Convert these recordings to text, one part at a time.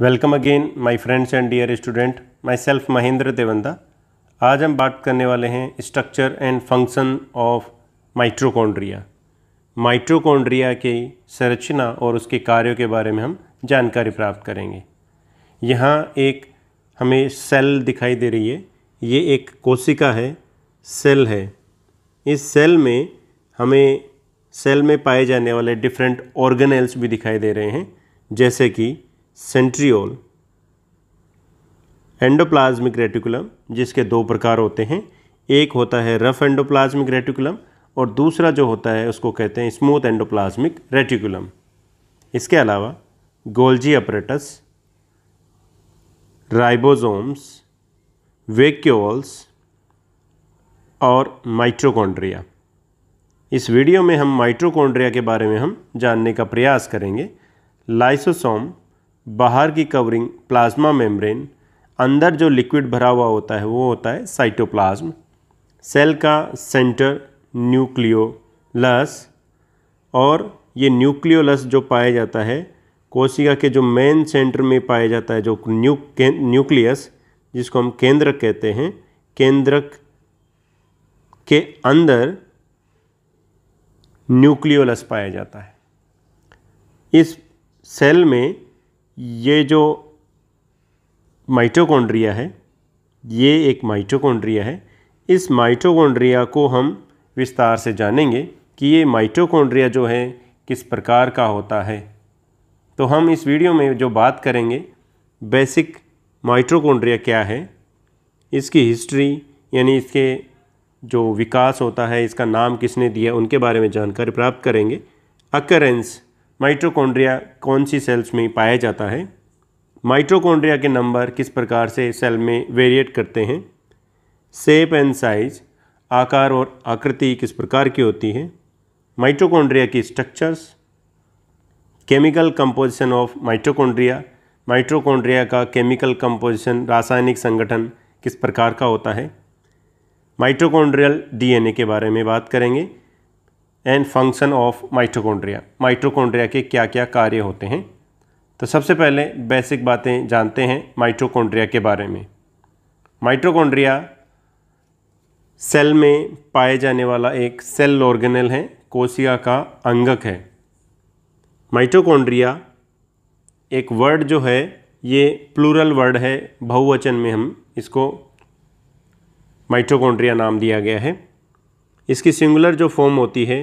welcome again my friends and dear student myself Mahendra Devanda आज हम बात करने वाले हैं structure and function of mitochondria mitochondria की संरचना और उसके कार्यों के बारे में हम जानकारी प्राप्त करेंगे यहाँ एक हमें सेल दिखाई दे रही है ये एक कोशिका है सेल है इस सेल में हमें सेल में पाए जाने वाले डिफरेंट ऑर्गेनल्स भी दिखाई दे रहे हैं जैसे कि सेंट्रियोल एंडोप्लाज्मिक रेटिकुलम जिसके दो प्रकार होते हैं एक होता है रफ एंडोप्लाज्मिक रेटिकुलम और दूसरा जो होता है उसको कहते हैं स्मूथ एंडोप्लाज्मिक रेटिकुलम इसके अलावा गोल्जी अपरेटस राइबोसोम्स वेक्योल्स और माइट्रोकॉन्ड्रिया इस वीडियो में हम माइट्रोकॉन्ड्रिया के बारे में हम जानने का प्रयास करेंगे लाइसोसोम बाहर की कवरिंग प्लाज्मा मेम्ब्रेन अंदर जो लिक्विड भरा हुआ होता है वो होता है साइटोप्लाज्म सेल का सेंटर न्यूक्लियोलस और ये न्यूक्लियोलस जो पाया जाता है कोशिका के जो मेन सेंटर में पाया जाता है जो न्यू न्यूक्लियस जिसको हम केंद्रक कहते हैं केंद्रक के अंदर न्यूक्लियोलस पाया जाता है इस सेल में ये जो माइटोकॉन्ड्रिया है ये एक माइटोकॉन्ड्रिया है इस माइटोकॉन्ड्रिया को हम विस्तार से जानेंगे कि ये माइटोकॉन्ड्रिया जो है किस प्रकार का होता है तो हम इस वीडियो में जो बात करेंगे बेसिक माइटोकॉन्ड्रिया क्या है इसकी हिस्ट्री यानी इसके जो विकास होता है इसका नाम किसने दिया उनके बारे में जानकारी प्राप्त करेंगे अकरेंस माइट्रोकॉन्ड्रिया कौन सी सेल्स में पाया जाता है माइट्रोकॉन्ड्रिया के नंबर किस प्रकार से सेल में वेरिएट करते हैं सेप एंड साइज आकार और आकृति किस प्रकार की होती है माइट्रोकॉन्ड्रिया की structures chemical composition of mitochondria mitochondria का केमिकल कंपोजिशन रासायनिक संगठन किस प्रकार का होता है माइट्रोकॉन्ड्रियल डीएनए के बारे में बात करेंगे and function of mitochondria mitochondria के क्या क्या कार्य होते हैं तो सबसे पहले बेसिक बातें जानते हैं माइट्रोकोंड्रिया के बारे में माइट्रोकोंड्रिया सेल में पाए जाने वाला एक सेल ऑर्गेनल है कोशिका का अंगक है माइट्रोकोंड्रिया एक वर्ड जो है ये प्लूरल वर्ड है बहुवचन में हम इसको माइट्रोकोंड्रिया नाम दिया गया है इसकी सिंगुलर जो फॉर्म होती है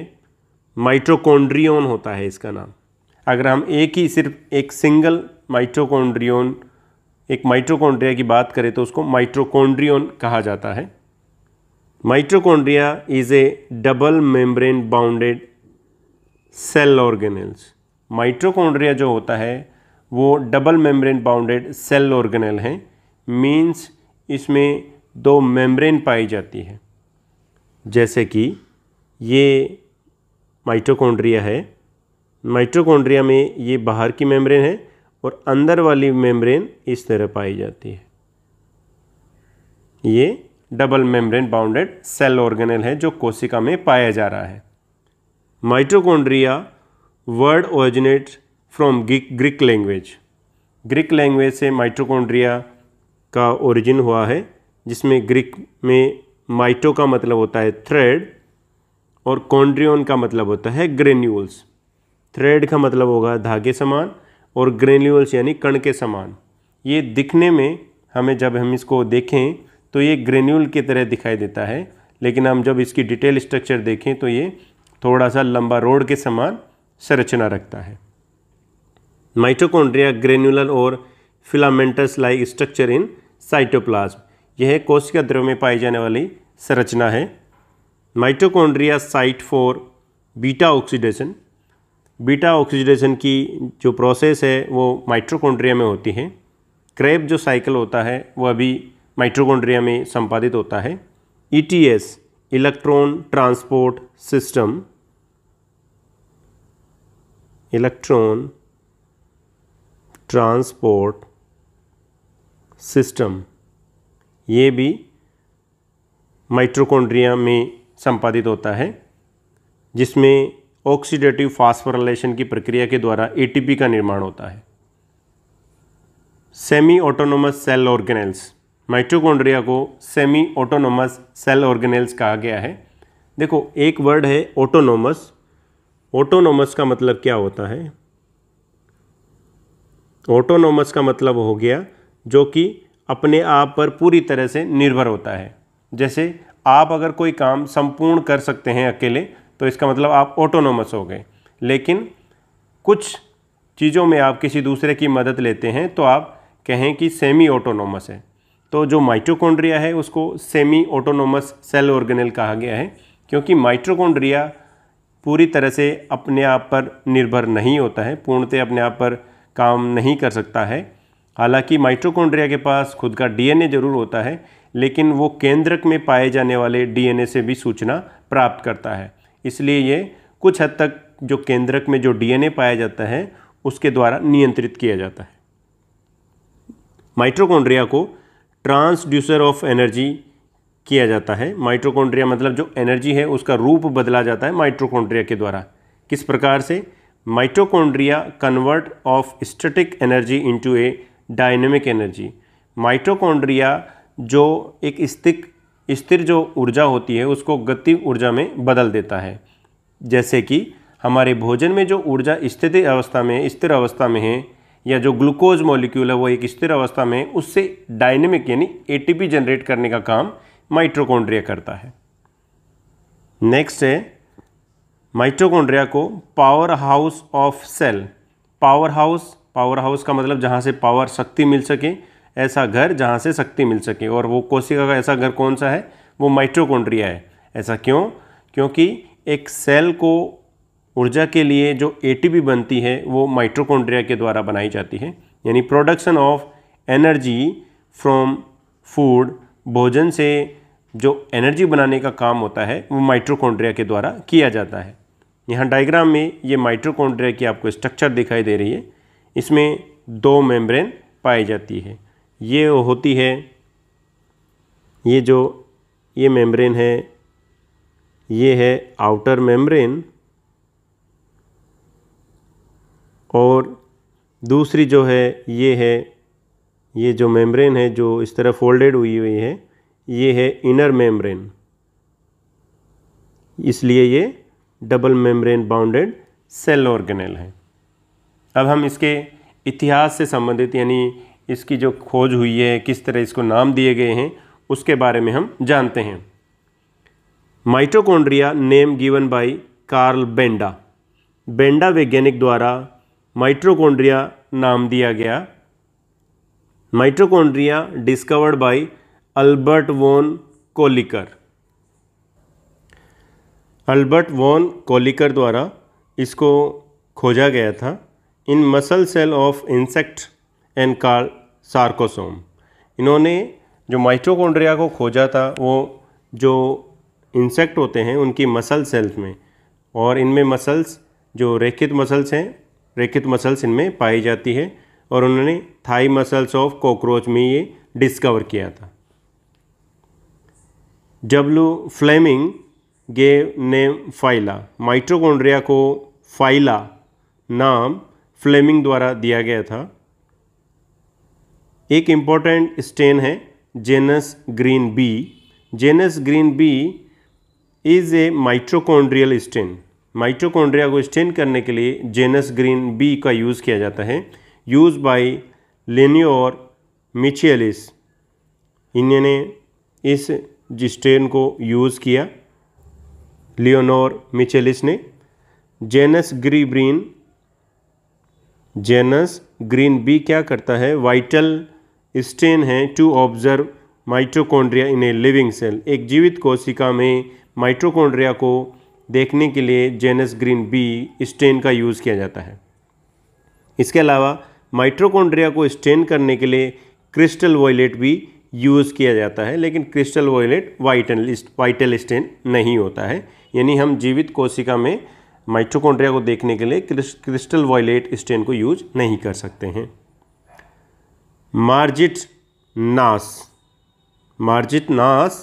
माइट्रोकोंड्रियोन होता है इसका नाम अगर हम एक ही सिर्फ एक सिंगल माइट्रोकोंड्रियोन एक माइट्रोकोंड्रिया की बात करें तो उसको माइट्रोकोंड्रियोन कहा जाता है mitochondria is a double membrane bounded cell organelles mitochondria जो होता है वो double membrane bounded cell organelle हैं मीन्स इसमें दो मेम्ब्रेन पाई जाती है जैसे कि ये माइटोकॉन्ड्रिया है माइटोकॉन्ड्रिया में ये बाहर की मेम्ब्रेन है और अंदर वाली मेम्ब्रेन इस तरह पाई जाती है ये double membrane bounded cell organelle है जो कोशिका में पाया जा रहा है mitochondria word originate from Greek language Greek language से माइटोकॉन्ड्रिया का ओरिजिन हुआ है जिसमें ग्रीक में माइटो का मतलब होता है थ्रेड और कॉन्ड्रियन का मतलब होता है ग्रेन्यूल्स थ्रेड का मतलब होगा धागे समान और ग्रेन्यूल्स यानी कण के समान ये दिखने में हमें जब हम इसको देखें तो ये ग्रेन्यूल की तरह दिखाई देता है लेकिन हम जब इसकी डिटेल स्ट्रक्चर देखें तो ये थोड़ा सा लंबा रोड के समान संरचना रखता है माइटोकॉन्ड्रिया ग्रेन्यूलर और filamentous like structure in cytoplasm यह कोशिका द्रव में पाई जाने वाली संरचना है mitochondria site for beta oxidation beta oxidation की जो प्रोसेस है वो माइट्रोकॉन्ड्रिया में होती है क्रेब जो साइकिल होता है वह अभी माइट्रोकॉन्ड्रिया में संपादित होता है E e electron transport system electron transport system ये भी माइट्रोकोन्ड्रिया में संपादित होता है जिसमें ऑक्सीडेटिव फास्फोरलेशन की प्रक्रिया के द्वारा एटीपी का निर्माण होता है semi autonomous cell organelles mitochondria को सेमी ऑटोनोमस सेल ऑर्गेनेल्स कहा गया है देखो एक वर्ड है ऑटोनोमस ऑटोनोमस का मतलब क्या होता है ऑटोनोमस का मतलब हो गया जो कि अपने आप पर पूरी तरह से निर्भर होता है जैसे आप अगर कोई काम संपूर्ण कर सकते हैं अकेले तो इसका मतलब आप ऑटोनोमस हो गए लेकिन कुछ चीज़ों में आप किसी दूसरे की मदद लेते हैं तो आप कहें कि सेमी ऑटोनोमस है तो जो माइट्रोकोन्ड्रिया है उसको सेमी ऑटोनोमस सेल ऑर्गेनल कहा गया है क्योंकि माइट्रोकोन्ड्रिया पूरी तरह से अपने आप पर निर्भर नहीं होता है पूर्णतः अपने आप पर काम नहीं कर सकता है हालांकि माइट्रोकोंड्रिया के पास खुद का डीएनए जरूर होता है लेकिन वो केंद्रक में पाए जाने वाले डीएनए से भी सूचना प्राप्त करता है इसलिए ये कुछ हद तक जो केंद्रक में जो डीएनए पाया जाता है उसके द्वारा नियंत्रित किया जाता है माइट्रोकोन्ड्रिया को ट्रांसड्यूसर ऑफ एनर्जी किया जाता है माइट्रोकोन्ड्रिया मतलब जो एनर्जी है उसका रूप बदला जाता है माइट्रोकोन्ड्रिया के द्वारा किस प्रकार से mitochondria convert of static energy into a dynamic energy mitochondria जो एक स्थिक स्थिर जो ऊर्जा होती है उसको गति ऊर्जा में बदल देता है जैसे कि हमारे भोजन में जो ऊर्जा स्थित अवस्था में स्थिर अवस्था में है या जो ग्लूकोज मॉलिक्यूल है वो एक स्थिर अवस्था में उससे डायनेमिक यानी एटीपी जनरेट करने का काम माइट्रोकोंड्रिया करता है नेक्स्ट है माइट्रोकोंड्रिया को powerhouse of cell powerhouse powerhouse का मतलब जहाँ से पावर शक्ति मिल सके ऐसा घर जहाँ से शक्ति मिल सके और वो कोशिका का ऐसा घर कौन सा है वो माइट्रोकोन्ड्रिया है ऐसा क्यों क्योंकि एक सेल को ऊर्जा के लिए जो एटीपी बनती है वो माइट्रोकोन्ड्रिया के द्वारा बनाई जाती है यानी production of energy from food भोजन से जो एनर्जी बनाने का काम होता है वो माइट्रोकोन्ड्रिया के द्वारा किया जाता है यहाँ डायग्राम में ये माइट्रोकोन्ड्रिया की आपको स्ट्रक्चर दिखाई दे रही है इसमें दो मेम्ब्रेन पाई जाती है ये होती है ये जो ये मेम्ब्रेन है ये है आउटर मेम्ब्रेन और दूसरी जो है ये है ये जो मेम्ब्रेन है जो इस तरह फोल्डेड हुई हुई है ये है इनर मेम्ब्रेन इसलिए ये double membrane bounded cell organelle है अब हम इसके इतिहास से संबंधित यानी इसकी जो खोज हुई है किस तरह इसको नाम दिए गए हैं उसके बारे में हम जानते हैं mitochondria name given by Karl Benda Benda वैज्ञानिक द्वारा माइट्रोकोंड्रिया नाम दिया गया mitochondria discovered by Albert von Kolliker Albert von Kolliker द्वारा इसको खोजा गया था in muscle cell of insect and called sarcosome इन्होंने जो माइटोकॉन्ड्रिया को खोजा था वो जो इंसेक्ट होते हैं उनकी मसल सेल्स में और इनमें मसल्स जो रेखित मसल्स हैं रेखित मसल्स इनमें पाई जाती है और उन्होंने थाई मसल्स ऑफ कॉकरोच में ये डिस्कवर किया था W Flemming gave name fila mitochondria को फाइला नाम फ्लेमिंग द्वारा दिया गया था एक इम्पॉर्टेंट स्टेन है Janus green B Janus green B is a mitochondrial stain mitochondria को स्टेन करने के लिए जेनस ग्रीन बी का यूज़ किया जाता है यूज़ बाय लेनियो और मिचेलिस इन्होंने इस स्टेन को यूज़ किया लियोनोर मिचेलिस ने Janus green Janus green B क्या करता है वाइटल स्टेन है to observe mitochondria in a living cell एक जीवित कोशिका में माइट्रोकोंड्रिया को देखने के लिए जेनस ग्रीन बी स्टेन का यूज़ किया जाता है इसके अलावा माइट्रोकोंड्रिया को स्टेन करने के लिए क्रिस्टल वॉयलेट भी यूज़ किया जाता है लेकिन crystal violet vital vital stain नहीं होता है यानी हम जीवित कोशिका में माइट्रोकॉन्ड्रिया को देखने के लिए क्रिस्टल वॉयलेट स्टेन को यूज नहीं कर सकते हैं मार्जिट नास मार्जिट नास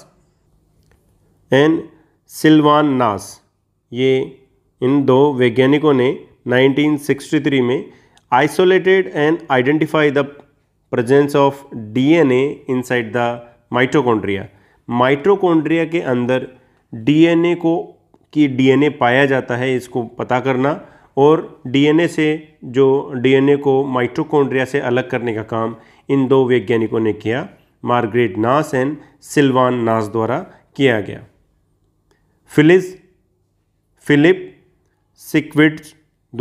एंड सिल्वान नास ये इन दो वैज्ञानिकों ने 1963 में isolated and identify the presence of DNA inside the mitochondria mitochondria के अंदर डीएनए को कि डीएनए पाया जाता है इसको पता करना और डीएनए से जो डीएनए को माइट्रोकोन्ड्रिया से अलग करने का काम इन दो वैज्ञानिकों ने किया मार्गरेट नास एंड सिल्वान नास द्वारा किया गया फिलिस फिलिप सिक्विट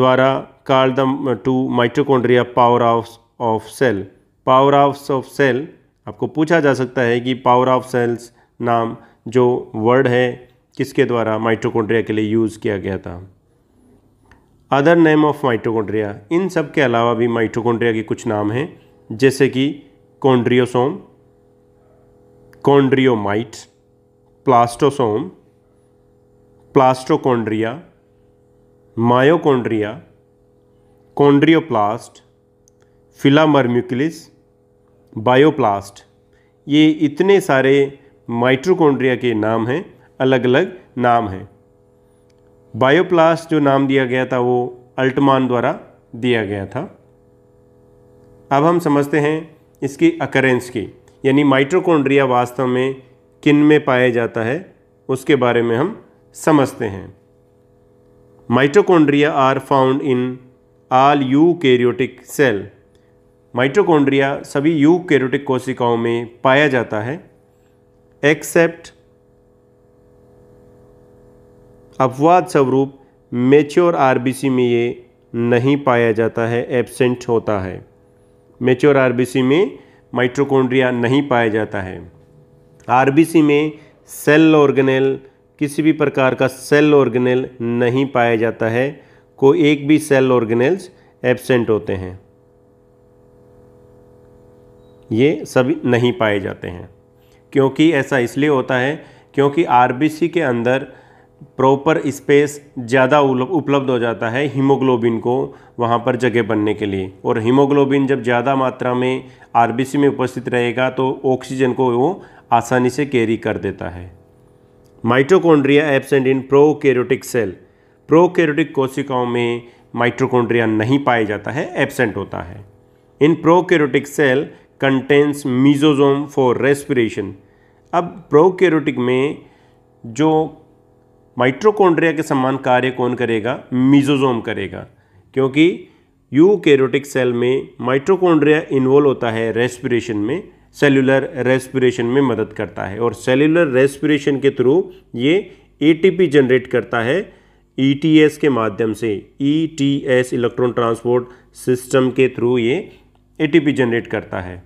द्वारा called the to mitochondria power of of cell power of of cell आपको पूछा जा सकता है कि पावर ऑफ सेल्स नाम जो वर्ड है किसके द्वारा माइटोकॉन्ड्रिया के लिए यूज़ किया गया था अदर नेम ऑफ माइटोकॉन्ड्रिया इन सब के अलावा भी माइटोकॉन्ड्रिया के कुछ नाम हैं जैसे कि कॉन्ड्रियोसोम कॉन्ड्रियोमाइट प्लास्टोसोम प्लास्टोकॉन्ड्रिया मायोकॉन्ड्रिया कॉन्ड्रियोप्लास्ट फिलामर्म्यूकुलिस बायोप्लास्ट ये इतने सारे माइट्रोकॉन्ड्रिया के नाम हैं अलग अलग नाम हैं बायोप्लास्ट जो नाम दिया गया था वो अल्टमान द्वारा दिया गया था अब हम समझते हैं इसकी अकरेंस की यानी माइट्रोकोन्ड्रिया वास्तव में किन में पाया जाता है उसके बारे में हम समझते हैं mitochondria are found in all eukaryotic cell mitochondria सभी यू कैरियोटिक कोशिकाओं में पाया जाता है एक्सेप्ट अपवाद स्वरूप मेच्योर आरबीसी में ये नहीं पाया जाता है एबसेंट होता है मेच्योर आरबीसी में माइट्रोकोन्ड्रिया नहीं पाया जाता है आरबीसी में सेल ऑर्गेनेल किसी भी प्रकार का सेल ऑर्गेनेल नहीं पाया जाता है को एक भी सेल ऑर्गेनेल्स एबसेंट होते हैं ये सभी नहीं पाए जाते हैं क्योंकि ऐसा इसलिए होता है क्योंकि आरबीसी के अंदर प्रॉपर स्पेस ज़्यादा उपलब्ध हो जाता है हीमोग्लोबिन को वहाँ पर जगह बनने के लिए और हीमोग्लोबिन जब ज़्यादा मात्रा में आर में उपस्थित रहेगा तो ऑक्सीजन को वो आसानी से कैरी कर देता है mitochondria absent in prokaryotic cell prokaryotic कोशिकाओं में माइट्रोकोन्ड्रिया नहीं पाया जाता है एबसेंट होता है in prokaryotic cell contains mesosome for respiration अब प्रोकैरियोटिक में जो माइट्रोकोन्ड्रिया के समान कार्य कौन करेगा मीजोजोम करेगा क्योंकि यू कैरोटिक सेल में माइट्रोकोन्ड्रिया इन्वॉल्व होता है रेस्पिरेशन में सेलुलर रेस्पिरेशन में मदद करता है और सेलुलर रेस्पिरेशन के थ्रू ये एटीपी जनरेट करता है ईटीएस e के माध्यम से ETS e electron transport system के थ्रू ये एटीपी जनरेट करता है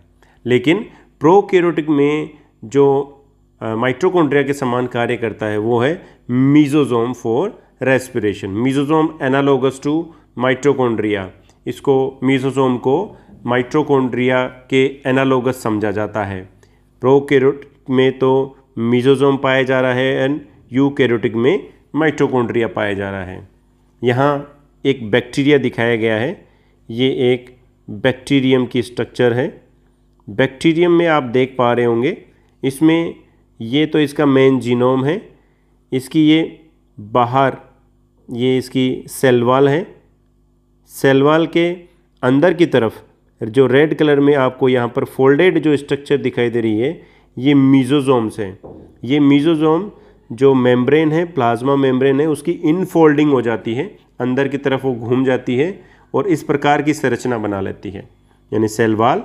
लेकिन प्रोकैरियोटिक में जो माइट्रोकोन्ड्रिया के समान कार्य करता है वो है mesosome for respiration mesosome analogous to mitochondria इसको मीजोजोम को माइट्रोकोंड्रिया के एनालोगस समझा जाता है प्रो में तो मीजोजोम पाया जा रहा है एंड यू केरोटिक में माइट्रोकोंड्रिया पाया जा रहा है यहाँ एक बैक्टीरिया दिखाया गया है ये एक बैक्टीरियम की स्ट्रक्चर है बैक्टीरियम में आप देख पा रहे होंगे इसमें ये तो इसका मेन जीनोम है इसकी ये बाहर ये इसकी सेलवाल है सेलवाल के अंदर की तरफ जो रेड कलर में आपको यहाँ पर फोल्डेड जो स्ट्रक्चर दिखाई दे रही है ये मीजोजोम्स हैं ये मीजोजोम जो मेम्ब्रेन है प्लाज्मा मेम्ब्रेन है उसकी इनफोल्डिंग हो जाती है अंदर की तरफ वो घूम जाती है और इस प्रकार की संरचना बना लेती है यानी सेलवाल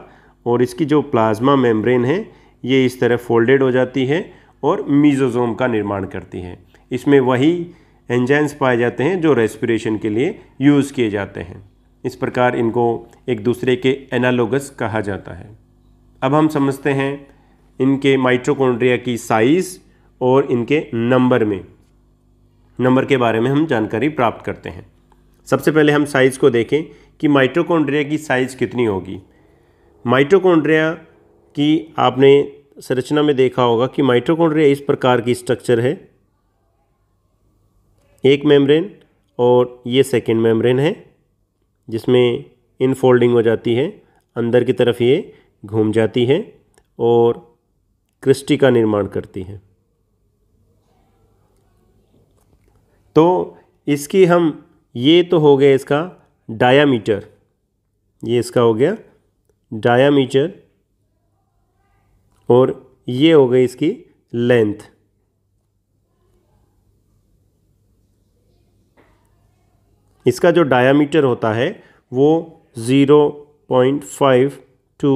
और इसकी जो प्लाज्मा मेम्ब्रेन है ये इस तरह फोल्डेड हो जाती है और मीजोजोम का निर्माण करती है इसमें वही एंजाइम्स पाए जाते हैं जो रेस्पिरेशन के लिए यूज़ किए जाते हैं इस प्रकार इनको एक दूसरे के एनालोगस कहा जाता है अब हम समझते हैं इनके माइट्रोकोन्ड्रिया की साइज़ और इनके नंबर में नंबर के बारे में हम जानकारी प्राप्त करते हैं सबसे पहले हम साइज़ को देखें कि माइट्रोकोन्ड्रिया की साइज़ कितनी होगी माइट्रोकोन्ड्रिया की आपने संरचना में देखा होगा कि माइट्रोकोड्रिया इस प्रकार की स्ट्रक्चर है एक मेम्ब्रेन और ये सेकेंड मेम्ब्रेन है जिसमें इनफोल्डिंग हो जाती है अंदर की तरफ ये घूम जाती है और क्रिस्टी का निर्माण करती है तो इसकी हम ये तो हो गया इसका डायामीटर ये इसका हो गया डायामीटर और ये हो गई इसकी लेंथ इसका जो डायामीटर होता है वो zero point five to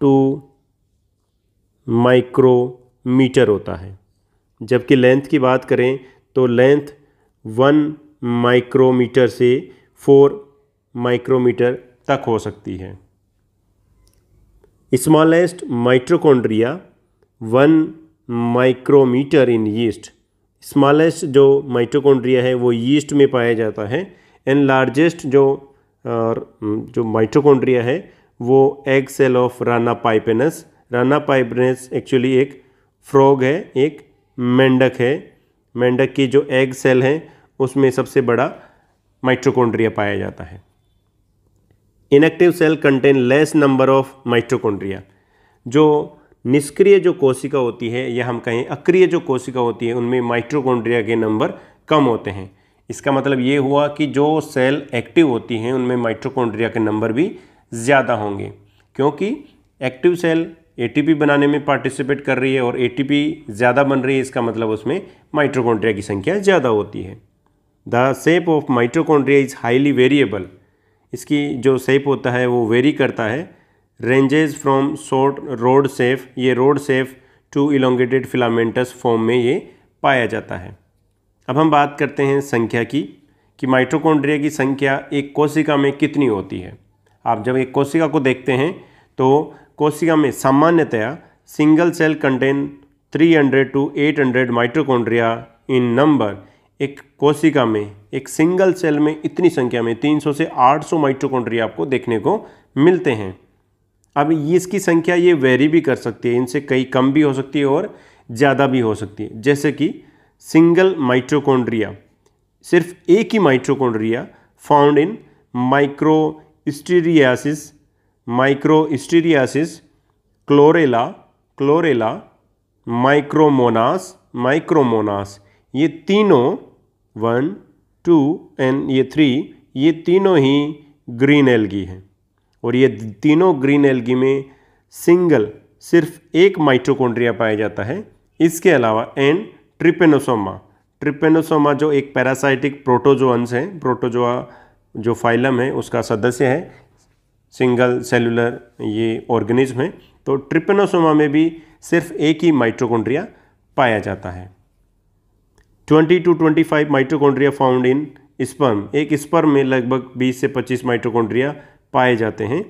two micrometre होता है जबकि लेंथ की बात करें तो लेंथ वन माइक्रोमीटर से फोर माइक्रोमीटर तक हो सकती है smallest mitochondria one micrometre in yeast smallest जो माइट्रोकोंड्रिया है वो यीस्ट में पाया जाता है एंड लार्जेस्ट जो जो माइट्रोकोंड्रिया है वो egg cell of Rana pipiens Rana pipiens actually एक फ्रॉग है एक मेंढक है मेंढक की जो एग सेल है उसमें सबसे बड़ा माइट्रोकोंड्रिया पाया जाता है inactive cell contain less number of mitochondria जो निष्क्रिय जो कोशिका होती है या हम कहें अक्रिय जो कोशिका होती है उनमें माइट्रोकॉन्ड्रिया के नंबर कम होते हैं इसका मतलब ये हुआ कि जो सेल एक्टिव होती हैं उनमें माइट्रोकॉन्ड्रिया के नंबर भी ज़्यादा होंगे क्योंकि एक्टिव सेल एटीपी बनाने में पार्टिसिपेट कर रही है और एटीपी ज़्यादा बन रही है इसका मतलब उसमें माइट्रोकॉन्ड्रिया की संख्या ज़्यादा होती है the shape of mitochondria is highly variable इसकी जो सेप होता है वो वेरी करता है ranges from short rod shape ये rod shape to elongated filamentous form में ये पाया जाता है अब हम बात करते हैं संख्या की कि माइट्रोकॉन्ड्रिया की संख्या एक कोशिका में कितनी होती है आप जब एक कोशिका को देखते हैं तो कोशिका में सामान्यतया single cell contain 300 to 800 mitochondria in number एक कोशिका में एक सिंगल सेल में इतनी संख्या में 300 से 800 माइटोकॉन्ड्रिया आपको देखने को मिलते हैं अब इसकी संख्या ये वेरी भी कर सकती है इनसे कई कम भी हो सकती है और ज़्यादा भी हो सकती है जैसे कि सिंगल माइट्रोकॉन्ड्रिया सिर्फ एक ही mitochondria found in Micrasterias Micrasterias Chlorella Chlorella Micromonas Micromonas ये तीनों वन टू एंड ये थ्री ये तीनों ही ग्रीन एलगी हैं और ये तीनों ग्रीन एलगी में सिंगल सिर्फ एक माइटोकॉन्ड्रिया पाया जाता है इसके अलावा एंड ट्रिपेनोसोमा ट्रिपेनोसोमा जो एक पैरासाइटिक प्रोटोजोअंस है प्रोटोजोआ जो फाइलम है उसका सदस्य है सिंगल सेलुलर ये ऑर्गेनिज्म है तो ट्रिपेनोसोमा में भी सिर्फ एक ही माइट्रोकोन्ड्रिया पाया जाता है twenty to twenty five mitochondria found in sperm एक स्पर्म में लगभग बीस से पच्चीस माइट्रोकोंड्रिया पाए जाते हैं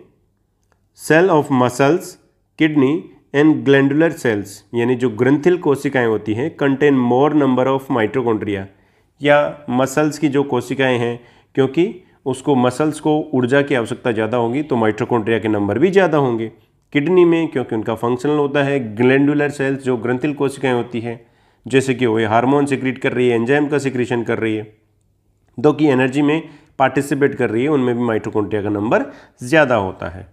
cell of muscles kidney and glandular cells यानी जो ग्रंथिल कोशिकाएं होती हैं contain more number of mitochondria या मसल्स की जो कोशिकाएं हैं क्योंकि उसको मसल्स को ऊर्जा की आवश्यकता ज़्यादा होगी तो माइट्रोकोंड्रिया के नंबर भी ज़्यादा होंगे किडनी में क्योंकि उनका फंक्शनल होता है ग्लैंडुलर सेल्स जो ग्रंथिल कोशिकाएं होती हैं जैसे कि वो हार्मोन सिक्रीट कर रही है एंजाइम का सिक्रीशन कर रही है दो की एनर्जी में पार्टिसिपेट कर रही है उनमें भी माइटोकॉन्ड्रिया का नंबर ज़्यादा होता है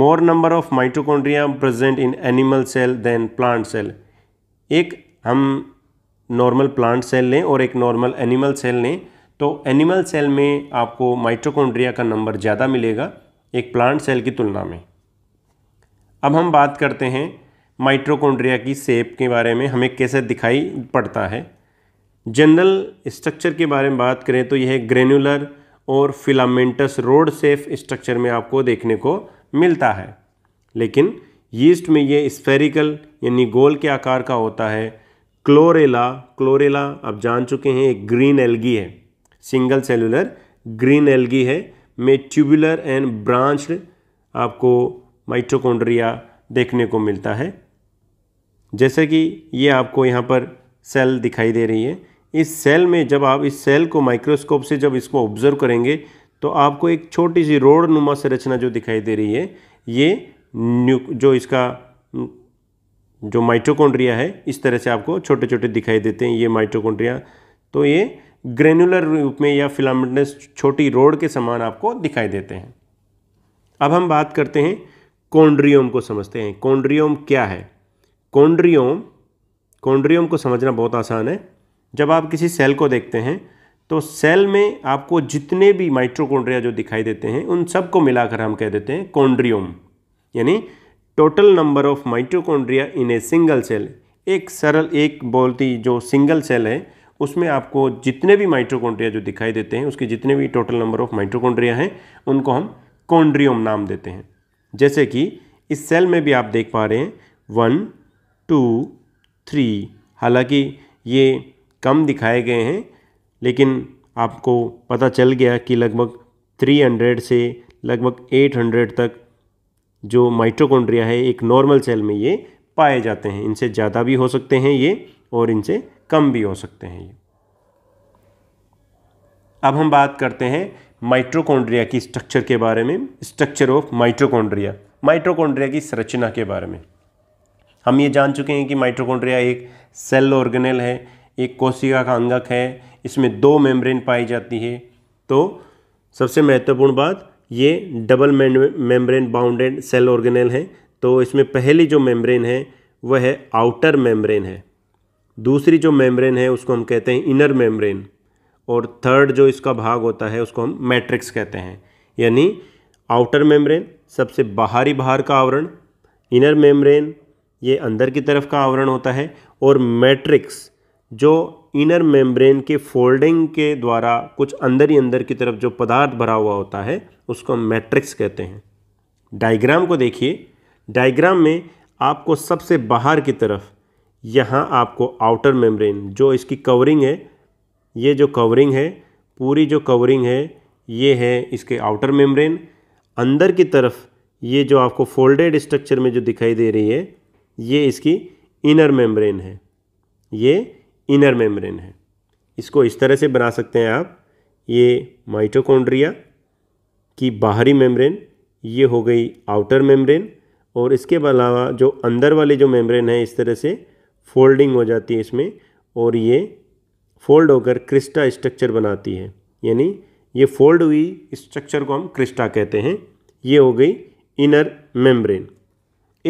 more number of mitochondria present in animal cell than plant cell एक हम नॉर्मल प्लांट सेल लें और एक नॉर्मल एनिमल सेल लें तो एनिमल सेल में आपको माइट्रोकोन्ड्रिया का नंबर ज़्यादा मिलेगा एक प्लांट सेल की तुलना में अब हम बात करते हैं माइट्रोकोंड्रिया की सेप के बारे में हमें कैसे दिखाई पड़ता है जनरल स्ट्रक्चर के बारे में बात करें तो यह ग्रेनुलर और फिलामेंटस रोड सेफ स्ट्रक्चर में आपको देखने को मिलता है लेकिन यीस्ट में यह स्फेरिकल यानी गोल के आकार का होता है क्लोरेला क्लोरेला आप जान चुके हैं एक ग्रीन एल्गी है सिंगल सेलुलर ग्रीन एल्गी है में ट्यूबुलर एंड ब्रांच्ड आपको माइट्रोकोंड्रिया देखने को मिलता है जैसे कि ये आपको यहाँ पर सेल दिखाई दे रही है इस सेल में जब आप इस सेल को माइक्रोस्कोप से जब इसको ऑब्ज़र्व करेंगे तो आपको एक छोटी सी रोड नुमा संरचना जो दिखाई दे रही है ये न्यू जो इसका जो माइटोकॉन्ड्रिया है इस तरह से आपको छोटे छोटे दिखाई देते हैं ये माइटोकॉन्ड्रिया तो ये ग्रेनुलर रूप में या फिलामेंटस छोटी रोड के समान आपको दिखाई देते हैं अब हम बात करते हैं कॉन्ड्रियोम को समझते हैं कॉन्ड्रियोम क्या है कोंड्रियोम कोंड्रियोम को समझना बहुत आसान है जब आप किसी सेल को देखते हैं तो सेल में आपको जितने भी माइट्रोकोंड्रिया जो दिखाई देते हैं उन सब को मिलाकर हम कह देते हैं कोंड्रियोम यानी total number of mitochondria in a single cell एक सरल एक बोलती जो सिंगल सेल है उसमें आपको जितने भी माइट्रोकोंड्रिया जो दिखाई देते हैं उसके जितने भी टोटल नंबर ऑफ माइट्रोकोंड्रिया हैं उनको हम कोंड्रियोम नाम देते हैं जैसे कि इस सेल में भी आप देख पा रहे हैं वन टू थ्री हालांकि ये कम दिखाए गए हैं लेकिन आपको पता चल गया कि लगभग थ्री हंड्रेड से लगभग एट हंड्रेड तक जो माइट्रोकोंड्रिया है एक नॉर्मल सेल में ये पाए जाते हैं इनसे ज़्यादा भी हो सकते हैं ये और इनसे कम भी हो सकते हैं ये अब हम बात करते हैं माइट्रोकोंड्रिया की स्ट्रक्चर के बारे में स्ट्रक्चर ऑफ माइट्रोकोंड्रिया माइट्रोकोंड्रिया की संरचना के बारे में हम ये जान चुके हैं कि माइट्रोकॉन्ड्रिया एक सेल ऑर्गेनल है एक कोशिका का अंगक है इसमें दो मेम्ब्रेन पाई जाती है तो सबसे महत्वपूर्ण बात ये double membrane bounded cell organelle है तो इसमें पहली जो मेम्ब्रेन है वह है आउटर मेम्ब्रेन है दूसरी जो मेम्ब्रेन है उसको हम कहते हैं इनर मेम्ब्रेन और थर्ड जो इसका भाग होता है उसको हम मैट्रिक्स कहते हैं यानी आउटर मेम्ब्रेन सबसे बाहरी बाहर का आवरण इनर मेम्ब्रेन ये अंदर की तरफ का आवरण होता है और मैट्रिक्स जो इनर मेम्ब्रेन के फोल्डिंग के द्वारा कुछ अंदर ही अंदर की तरफ जो पदार्थ भरा हुआ होता है उसको हम मैट्रिक्स कहते हैं डायग्राम को देखिए डायग्राम में आपको सबसे बाहर की तरफ यहाँ आपको आउटर मेम्ब्रेन जो इसकी कवरिंग है ये जो कवरिंग है पूरी जो कवरिंग है ये है इसके आउटर मेम्ब्रेन अंदर की तरफ ये जो आपको फोल्डेड स्ट्रक्चर में जो दिखाई दे रही है ये इसकी इनर मेम्ब्रेन है ये इनर मेम्ब्रेन है इसको इस तरह से बना सकते हैं आप ये माइटोकॉन्ड्रिया की बाहरी मेम्ब्रेन ये हो गई आउटर मेम्ब्रेन और इसके अलावा जो अंदर वाले जो मेम्ब्रेन है इस तरह से फोल्डिंग हो जाती है इसमें और ये फोल्ड होकर क्रिस्टा स्ट्रक्चर बनाती है यानी ये फोल्ड हुई स्ट्रक्चर को हम क्रिस्टा कहते हैं ये हो गई inner membrane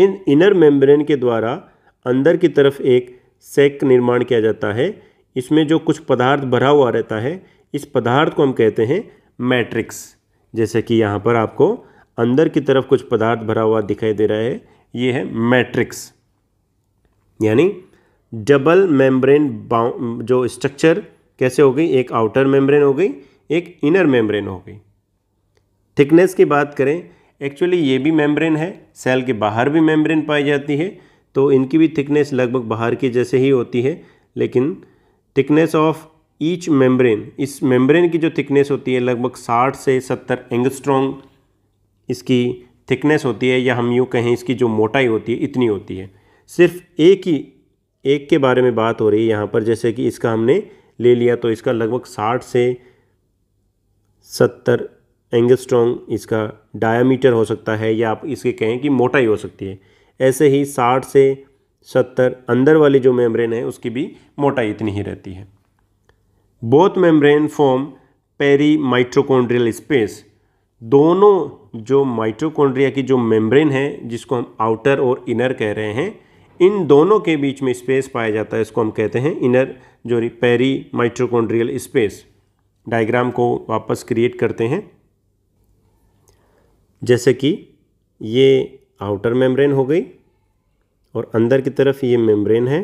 in inner membrane के द्वारा अंदर की तरफ एक सेक निर्माण किया जाता है इसमें जो कुछ पदार्थ भरा हुआ रहता है इस पदार्थ को हम कहते हैं मैट्रिक्स जैसे कि यहाँ पर आपको अंदर की तरफ कुछ पदार्थ भरा हुआ दिखाई दे रहा है ये है मैट्रिक्स यानी डबल मेम्ब्रेन जो स्ट्रक्चर कैसे हो गई एक आउटर मेम्ब्रेन हो गई एक इनर मेम्ब्रेन हो गई थिकनेस की बात करें एक्चुअली ये भी मेम्ब्रेन है सेल के बाहर भी मेम्ब्रेन पाई जाती है तो इनकी भी थिकनेस लगभग बाहर के जैसे ही होती है लेकिन थिकनेस ऑफ ईच मेम्ब्रेन इस मेम्ब्रेन की जो थिकनेस होती है लगभग साठ से सत्तर एंगस्ट्रॉन्ग इसकी थिकनेस होती है या हम यूँ कहें इसकी जो मोटाई होती है इतनी होती है सिर्फ एक ही एक के बारे में बात हो रही है यहाँ पर जैसे कि इसका हमने ले लिया तो इसका लगभग साठ से सत्तर एंगस्ट्रॉन्ग इसका डायामीटर हो सकता है या आप इसके कहें कि मोटाई हो सकती है ऐसे ही साठ से सत्तर अंदर वाली जो मेम्ब्रेन है उसकी भी मोटाई इतनी ही रहती है both membrane form perimitochondrial space दोनों जो माइट्रोकोन्ड्रिया की जो मेम्ब्रेन है जिसको हम आउटर और इनर कह रहे हैं इन दोनों के बीच में स्पेस पाया जाता है इसको हम कहते हैं इनर जो पेरी माइट्रोकोन्ड्रियल स्पेस डायग्राम को वापस क्रिएट करते हैं जैसे कि ये आउटर मेम्ब्रेन हो गई और अंदर की तरफ ये मेम्ब्रेन है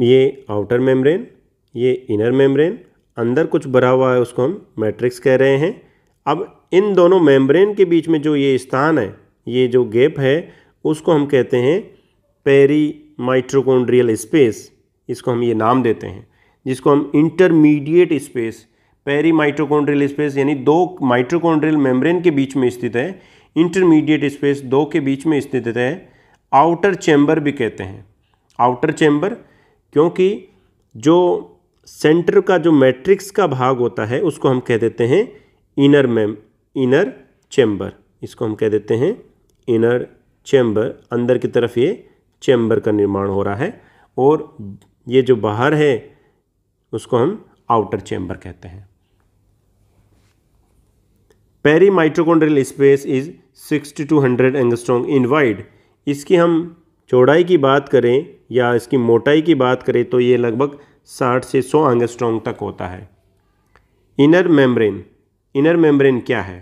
ये आउटर मेम्ब्रेन ये इनर मेम्ब्रेन अंदर कुछ भरा हुआ है उसको हम मैट्रिक्स कह रहे हैं अब इन दोनों मेम्ब्रेन के बीच में जो ये स्थान है ये जो गैप है उसको हम कहते हैं पेरी माइट्रोकोन्ड्रियल स्पेस इसको हम ये नाम देते हैं जिसको हम intermediate space perimitochondrial space यानी दो माइट्रोकॉन्ड्रियल मेम्ब्रेन के बीच में स्थित है इंटरमीडिएट स्पेस दो के बीच में स्थित है आउटर चैम्बर भी कहते हैं आउटर चैम्बर क्योंकि जो सेंटर का जो मैट्रिक्स का भाग होता है उसको हम कह देते हैं इनर मैम इनर चैम्बर इसको हम कह देते हैं इनर चैम्बर अंदर की तरफ ये चैम्बर का निर्माण हो रहा है और ये जो बाहर है उसको हम आउटर चैम्बर कहते हैं perimitochondrial space is 6200 angstrom in wide इसकी हम चौड़ाई की बात करें या इसकी मोटाई की बात करें तो ये लगभग 60 से 100 एंगस्ट्रॉन्ग तक होता है इनर मेम्ब्रेन इनर मेम्ब्रेन क्या है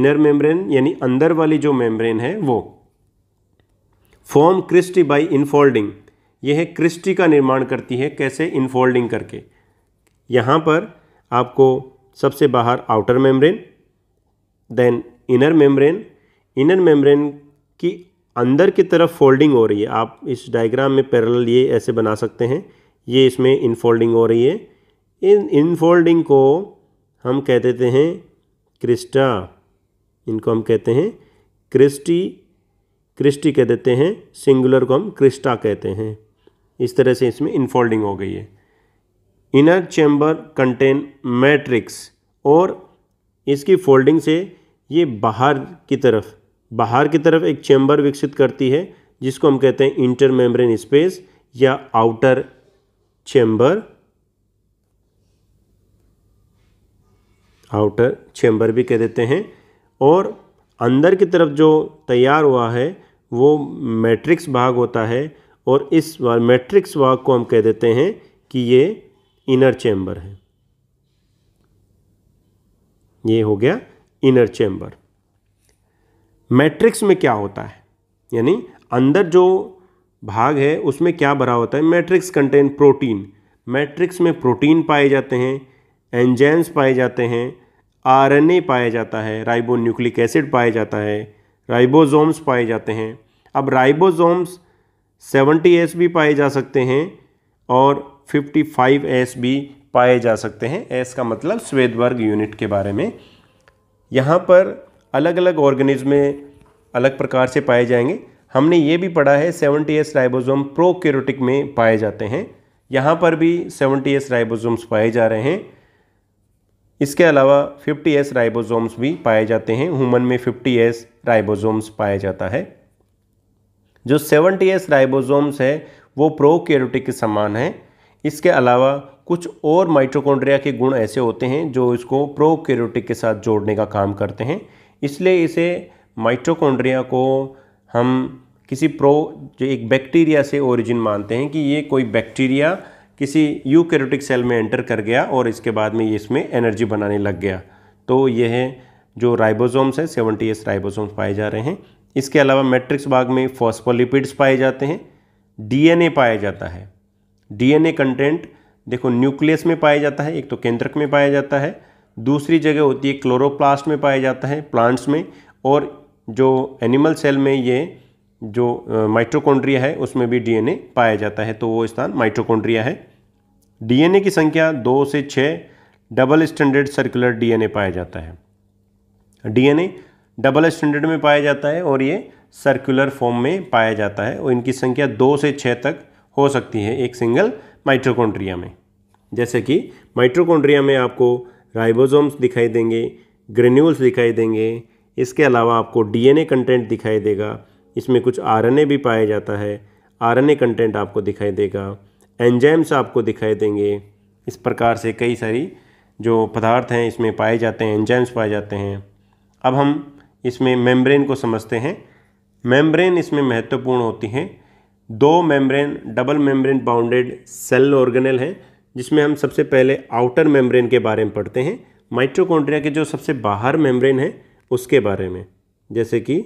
इनर मेम्ब्रेन यानी अंदर वाली जो मेम्ब्रेन है वो फॉर्म क्रिस्टी बाई इनफोल्डिंग यह क्रिस्टी का निर्माण करती है कैसे इनफोल्डिंग करके यहाँ पर आपको सबसे बाहर outer membrane then inner membrane inner membrane की अंदर की तरफ फोल्डिंग हो रही है आप इस डायग्राम में पैरेलल ये ऐसे बना सकते हैं ये इसमें इनफोल्डिंग हो रही है इन इनफोल्डिंग को हम कह देते हैं क्रिस्टा इनको हम कहते हैं क्रिस्टी क्रिस्टी कह देते हैं सिंगुलर को हम क्रिस्टा कहते हैं इस तरह से इसमें इनफोल्डिंग हो गई है इनर चैम्बर कंटेन मैट्रिक्स और इसकी फोल्डिंग से ये बाहर की तरफ बाहर की तरफ एक चैम्बर विकसित करती है जिसको हम कहते हैं इंटर मेम्ब्रेन स्पेस या आउटर चैम्बर आउटर चैम्बर भी कह देते हैं और अंदर की तरफ जो तैयार हुआ है वो मैट्रिक्स भाग होता है और इस मैट्रिक्स भाग को हम कह देते हैं कि ये इनर चैम्बर है ये हो गया इनर चैम्बर मैट्रिक्स में क्या होता है यानी अंदर जो भाग है उसमें क्या भरा होता है मैट्रिक्स कंटेन प्रोटीन मैट्रिक्स में प्रोटीन पाए जाते हैं एंजेंस पाए जाते हैं आरएनए पाया जाता है राइबो न्यूक्लिक एसिड पाया जाता है राइबोजोम्स पाए जाते हैं अब राइबोजोम्स 70S एस भी पाए जा सकते हैं और 55S एस भी पाए जा सकते हैं एस का मतलब स्वेद वर्ग यूनिट के बारे में यहाँ पर अलग अलग ऑर्गेनिज्म में अलग प्रकार से पाए जाएंगे हमने ये भी पढ़ा है सेवनटी एस राइबोजोम प्रोक्योरेटिक में पाए जाते हैं यहाँ पर भी सेवनटी एस राइबोजोम्स पाए जा रहे हैं इसके अलावा फिफ्टी एस राइबोजोम्स भी पाए जाते हैं ह्यूमन में फिफ्टी एस राइबोजोम्स पाया जाता है जो सेवनटी एस राइबोजोम्स है वो प्रोकेरोटिक के समान है इसके अलावा कुछ और माइट्रोकॉन्ड्रिया के गुण ऐसे होते हैं जो इसको प्रोकैरियोटिक के साथ जोड़ने का काम करते हैं इसलिए इसे माइट्रोकॉन्ड्रिया को हम किसी प्रो जो एक बैक्टीरिया से ओरिजिन मानते हैं कि ये कोई बैक्टीरिया किसी यू सेल में एंटर कर गया और इसके बाद में ये इसमें एनर्जी बनाने लग गया तो यह जो राइबोसोम्स हैं सेवनटी एस राइबोसोम्स पाए जा रहे हैं इसके अलावा मैट्रिक्स भाग में फॉस्फोलिपिड्स पाए जाते हैं डीएनए पाया जाता है डीएनए कंटेंट देखो न्यूक्लियस में पाया जाता है एक तो केंद्रक में पाया जाता है दूसरी जगह होती है क्लोरोप्लास्ट में पाया जाता है प्लांट्स में और जो एनिमल सेल में ये जो माइट्रोकोन्ड्रिया है उसमें भी डीएनए पाया जाता है तो वो स्थान माइट्रोकोंड्रिया है डीएनए की संख्या दो से छः डबल स्टैंडर्ड सर्कुलर डीएनए पाया जाता है डीएनए डबल स्टैंडर्ड में पाया जाता है और ये सर्कुलर फॉर्म में पाया जाता है और इनकी संख्या दो से छः तक हो सकती है एक सिंगल माइट्रोकॉन्ड्रिया में जैसे कि माइट्रोकॉन्ड्रिया में आपको राइबोसोम्स दिखाई देंगे ग्रेन्यूल्स दिखाई देंगे इसके अलावा आपको डीएनए कंटेंट दिखाई देगा इसमें कुछ आरएनए भी पाया जाता है आरएनए कंटेंट आपको दिखाई देगा एंजाइम्स आपको दिखाई देंगे इस प्रकार से कई सारी जो पदार्थ हैं इसमें पाए जाते हैं एंजाइम्स पाए जाते हैं अब हम इसमें मेम्ब्रेन को समझते हैं मेम्ब्रेन इसमें महत्वपूर्ण होती हैं दो membrane double membrane bounded cell organelle हैं जिसमें हम सबसे पहले आउटर मेम्ब्रेन के बारे में पढ़ते हैं माइट्रोकॉन्ड्रिया के जो सबसे बाहर मेम्ब्रेन है उसके बारे में जैसे कि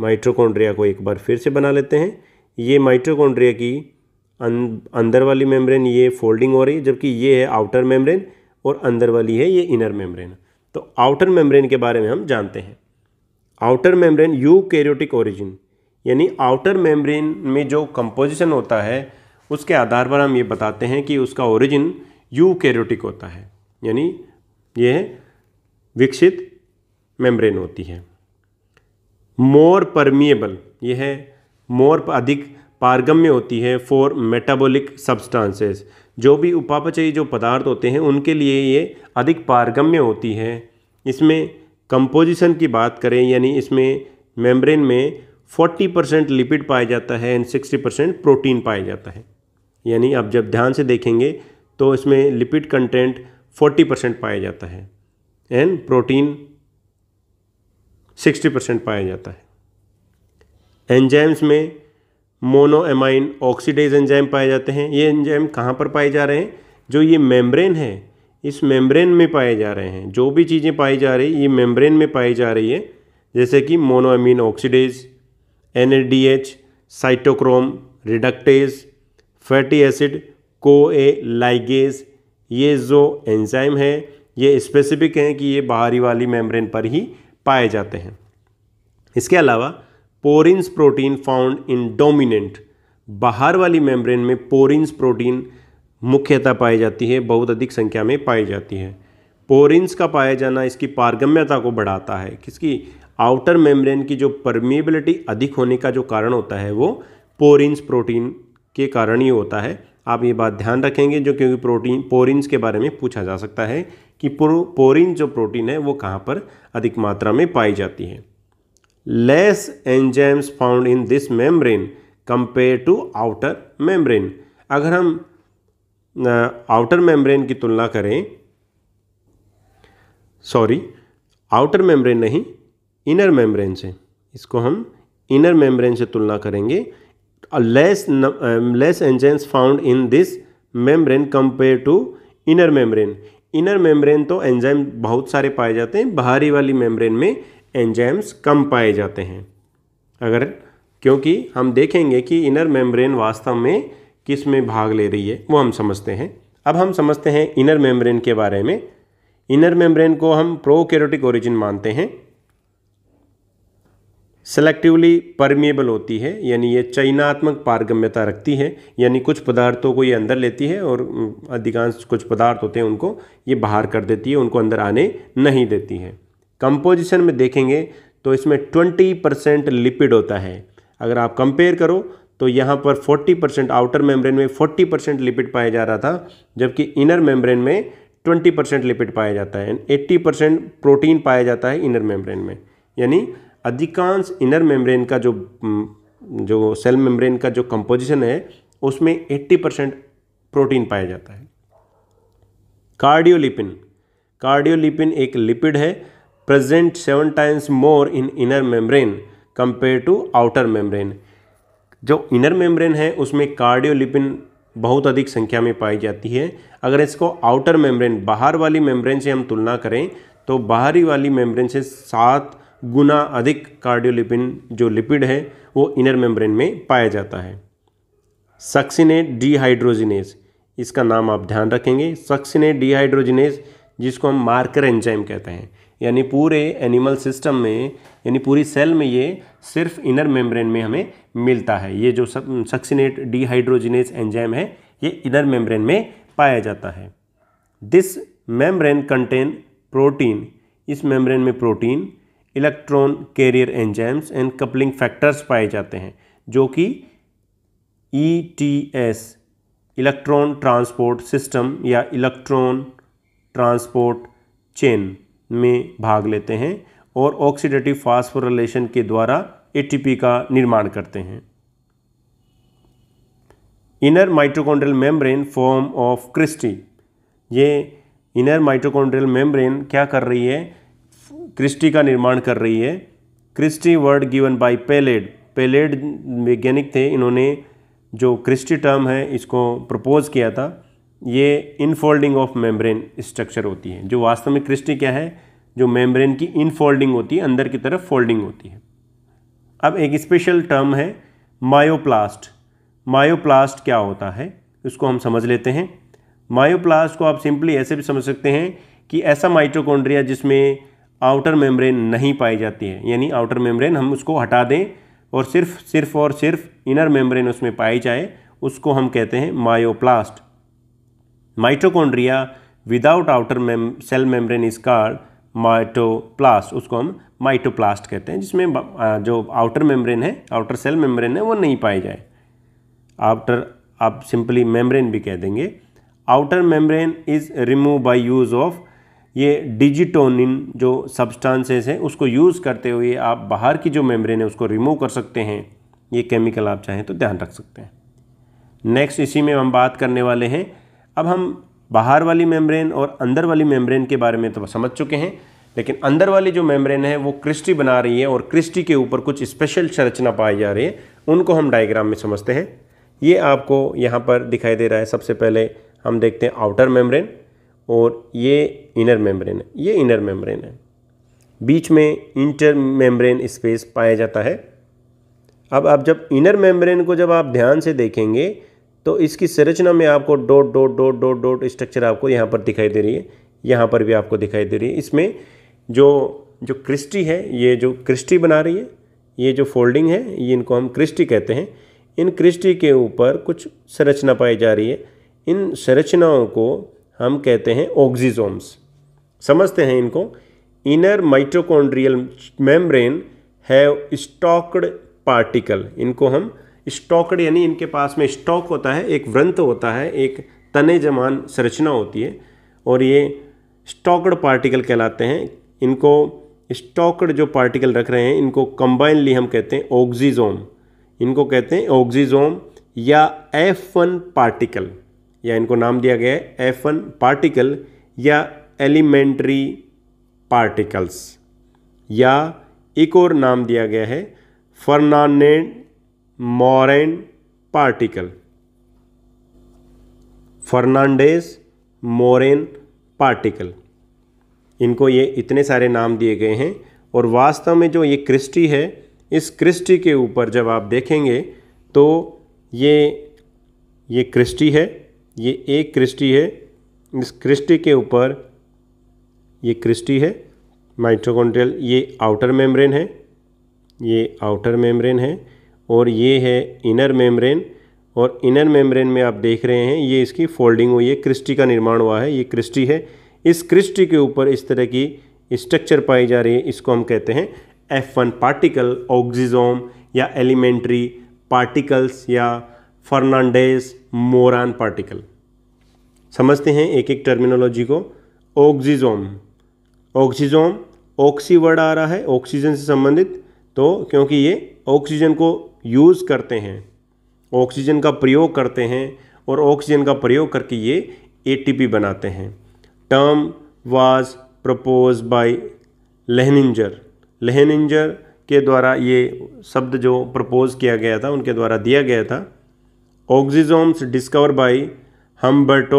माइट्रोकॉन्ड्रिया को एक बार फिर से बना लेते हैं ये माइट्रोकॉन्ड्रिया की अं-, अंदर वाली मेम्ब्रेन ये फोल्डिंग हो रही है जबकि ये है आउटर मेम्ब्रेन और अंदर वाली है ये इनर मेम्ब्रेन तो आउटर मेम्ब्रेन के बारे में हम जानते हैं outer membrane eukaryotic origin यानी आउटर मेम्ब्रेन में जो कंपोजिशन होता है उसके आधार पर हम ये बताते हैं कि उसका ओरिजिन यू कैरोटिक होता है यानी यह विकसित मेम्ब्रेन होती है मोर परमिएबल यह मोर अधिक पारगम्य होती है फॉर मेटाबॉलिक सब्सटेंसेस जो भी उपापचयी जो पदार्थ होते हैं उनके लिए ये अधिक पारगम्य होती है इसमें कंपोजिशन की बात करें यानी इसमें मेम्ब्रेन में फोर्टी परसेंट लिपिड पाया जाता है एंड सिक्सटी परसेंट प्रोटीन पाया जाता है यानी आप जब ध्यान से देखेंगे तो इसमें लिपिड कंटेंट फोर्टी परसेंट पाया जाता है एंड प्रोटीन सिक्सटी परसेंट पाया जाता है एंजाइम्स में मोनोएमाइन ऑक्सीडेज एंजाइम पाए जाते हैं ये एंजाइम कहाँ पर पाए जा रहे हैं जो ये मेम्ब्रेन है इस मेम्ब्रेन में पाए जा रहे हैं जो भी चीज़ें पाई जा रही ये मेम्ब्रेन में पाई जा रही है जैसे कि monoamine oxidase and cytochrome reductase fatty acid CoA ligase ये जो एंजाइम है ये स्पेसिफिक हैं कि ये बाहरी वाली मेम्ब्रेन पर ही पाए जाते हैं इसके अलावा porins protein found in dominant बाहर वाली मेम्ब्रेन में पोरिन्स प्रोटीन मुख्यतः पाई जाती है बहुत अधिक संख्या में पाई जाती है पोरिन्स का पाया जाना इसकी पारगम्यता को बढ़ाता है किसकी आउटर मेम्ब्रेन की जो परमिएबिलिटी अधिक होने का जो कारण होता है वो पोरिन्स प्रोटीन के कारण ही होता है आप ये बात ध्यान रखेंगे जो क्योंकि प्रोटीन पोरिन्स के बारे में पूछा जा सकता है कि पोरिन जो प्रोटीन है वो कहाँ पर अधिक मात्रा में पाई जाती है less enzymes found in this membrane compare to outer membrane अगर हम आउटर मेम्ब्रेन की तुलना करें सॉरी आउटर मेम्ब्रेन नहीं इनर मेम्ब्रेन से इसको हम इनर मेम्ब्रेन से तुलना करेंगे less less enzymes found in this membrane compare to inner membrane inner membrane तो एंजाइम बहुत सारे पाए जाते हैं बाहरी वाली मेम्ब्रेन में एंजाइम्स कम पाए जाते हैं अगर क्योंकि हम देखेंगे कि इनर मेम्ब्रेन वास्तव में किस में भाग ले रही है वो हम समझते हैं अब हम समझते हैं इनर मेम्ब्रेन के बारे में इनर मेम्ब्रेन को हम प्रोकैरियोटिक ओरिजिन मानते हैं सेलेक्टिवली परमिएबल होती है यानी ये चयनात्मक पारगम्यता रखती है यानी कुछ पदार्थों को ये अंदर लेती है और अधिकांश कुछ पदार्थ होते हैं उनको ये बाहर कर देती है उनको अंदर आने नहीं देती है कंपोजिशन में देखेंगे तो इसमें ट्वेंटी परसेंट लिपिड होता है अगर आप कंपेयर करो तो यहाँ पर 40 परसेंट आउटर मेम्ब्रेन में 40 परसेंट लिपिड पाया जा रहा था जबकि इनर मेम्ब्रेन में 20 परसेंट लिपिड पाया जाता है एंड 80 परसेंट प्रोटीन पाया जाता है इनर मेम्ब्रेन में यानी अधिकांश इनर मेम्ब्रेन का जो जो सेल मेम्ब्रेन का जो कंपोजिशन है उसमें 80 परसेंट प्रोटीन पाया जाता है कार्डियोलिपिन कार्डियोलिपिन एक लिपिड है present seven times more in inner membrane compare to outer membrane जो इनर मेम्ब्रेन है उसमें कार्डियोलिपिन बहुत अधिक संख्या में पाई जाती है अगर इसको आउटर मेम्ब्रेन बाहर वाली मेम्ब्रेन से हम तुलना करें तो बाहरी वाली मेम्ब्रेन से सात गुना अधिक कार्डियोलिपिन जो लिपिड है वो इनर मेम्ब्रेन में पाया जाता है सक्सिनेट डिहाइड्रोजिनेस इसका नाम आप ध्यान रखेंगे सक्सिनेट डिहाइड्रोजिनेस जिसको हम मार्कर एंजाइम कहते हैं यानी पूरे एनिमल सिस्टम में यानी पूरी सेल में ये सिर्फ इनर मेम्ब्रेन में हमें मिलता है ये जो सक्सिनेट डिहाइड्रोजिनेस एंजाइम है ये इनर मेम्ब्रेन में पाया जाता है दिस मेम्ब्रेन कंटेन प्रोटीन इस मेम्ब्रेन में protein electron carrier enzymes and coupling factors पाए जाते हैं जो कि ई इलेक्ट्रॉन ट्रांसपोर्ट सिस्टम या इलेक्ट्रॉन ट्रांसपोर्ट चेन में भाग लेते हैं और ऑक्सीडेटिव फास्फोरिलेशन के द्वारा एटीपी का निर्माण करते हैं inner mitochondrial membrane form of cristae ये इनर माइट्रोकोंड्रल मेम्ब्रेन क्या कर रही है क्रिस्टी का निर्माण कर रही है cristae word given by Palade Palade वैज्ञानिक थे इन्होंने जो क्रिस्टी टर्म है इसको प्रपोज किया था ये इनफोल्डिंग ऑफ मेम्ब्रेन स्ट्रक्चर होती है जो वास्तव में क्रिस्टी क्या है जो मेम्ब्रेन की इनफोल्डिंग होती है अंदर की तरफ फोल्डिंग होती है अब एक स्पेशल टर्म है मायोप्लास्ट मायोप्लास्ट क्या होता है इसको हम समझ लेते हैं मायोप्लास्ट को आप सिंपली ऐसे भी समझ सकते हैं कि ऐसा माइटोकॉन्ड्रिया जिसमें आउटर मेम्ब्रेन नहीं पाई जाती है यानी आउटर मेम्ब्रेन हम उसको हटा दें और सिर्फ सिर्फ और सिर्फ इनर मेम्ब्रेन उसमें पाई जाए उसको हम कहते हैं mitoplast mitochondria without outer mem cell membrane is called mitoplast उसको हम माइटोप्लास्ट कहते हैं जिसमें जो आउटर मेम्ब्रेन है आउटर सेल मेम्ब्रेन है वो नहीं पाई जाए आउटर आप सिंपली मेम्ब्रेन भी कह देंगे outer membrane is remove by use of ये डिजिटोनिन जो सब्सटेंसेस हैं उसको यूज़ करते हुए आप बाहर की जो मेम्ब्रेन है उसको रिमूव कर सकते हैं ये केमिकल आप चाहें तो ध्यान रख सकते हैं नेक्स्ट इसी में हम बात करने वाले हैं अब हम बाहर वाली मेम्ब्रेन और अंदर वाली मेम्ब्रेन के बारे में तो समझ चुके हैं लेकिन अंदर वाली जो मेम्ब्रेन है वो क्रिस्टी बना रही है और क्रिस्टी के ऊपर कुछ स्पेशल संरचना पाई जा रही है उनको हम डायग्राम में समझते हैं ये आपको यहाँ पर दिखाई दे रहा है सबसे पहले हम देखते हैं आउटर मेम्ब्रेन और ये इनर मेम्ब्रेन है ये इनर मेम्ब्रेन है बीच में इंटर मेम्ब्रेन स्पेस पाया जाता है अब आप जब इनर मेम्ब्रेन को जब आप ध्यान से देखेंगे तो इसकी संरचना में आपको dot dot dot dot dot structure आपको यहाँ पर दिखाई दे रही है यहाँ पर भी आपको दिखाई दे रही है इसमें जो जो क्रिस्टी है ये जो क्रिस्टी बना रही है ये जो फोल्डिंग है ये इनको हम क्रिस्टी कहते हैं इन क्रिस्टी के ऊपर कुछ संरचना पाई जा रही है इन संरचनाओं को हम कहते हैं ऑक्जीजोम्स समझते हैं इनको inner mitochondrial membrane have stalked particle इनको हम स्टॉकड यानी इनके पास में स्टॉक होता है एक व्रंत होता है एक तने जमान संरचना होती है और ये स्टॉकड पार्टिकल कहलाते हैं इनको स्टॉकड जो पार्टिकल रख रहे हैं इनको कंबाइनली हम कहते हैं ऑक्जीजोम इनको कहते हैं ऑक्जीजोम या एफ वन पार्टिकल या इनको नाम दिया गया है एफ वन पार्टिकल या एलिमेंट्री पार्टिकल्स या एक और नाम दिया गया है Fernandez Moran particle Fernandez Moran particle इनको ये इतने सारे नाम दिए गए हैं और वास्तव में जो ये क्रिस्टी है इस क्रिस्टी के ऊपर जब आप देखेंगे तो ये ये क्रिस्टी है ये एक क्रिस्टी है इस क्रिस्टी के ऊपर ये क्रिस्टी है माइट्रोकॉन्ड्रियल ये आउटर मेम्ब्रेन है ये आउटर मेम्ब्रेन है और ये है इनर मेम्ब्रेन और इनर मेम्ब्रेन में आप देख रहे हैं ये इसकी फोल्डिंग हुई है क्रिस्टी का निर्माण हुआ है ये क्रिस्टी है इस क्रिस्टी के ऊपर इस तरह की स्ट्रक्चर पाई जा रही है इसको हम कहते हैं एफ वन पार्टिकल ऑक्सीजोम या एलिमेंट्री पार्टिकल्स या फर्नांडेस मोरान पार्टिकल समझते हैं एक एक टर्मिनोलॉजी को ऑक्सीजोम ऑक्सीजोम ऑक्सी वर्ड आ रहा है ऑक्सीजन से संबंधित तो क्योंकि ये ऑक्सीजन को यूज़ करते हैं ऑक्सीजन का प्रयोग करते हैं और ऑक्सीजन का प्रयोग करके ये एटीपी बनाते हैं term was propose by Lehninger Lehninger के द्वारा ये शब्द जो प्रपोज किया गया था उनके द्वारा दिया गया था oxysomes discover by Humberto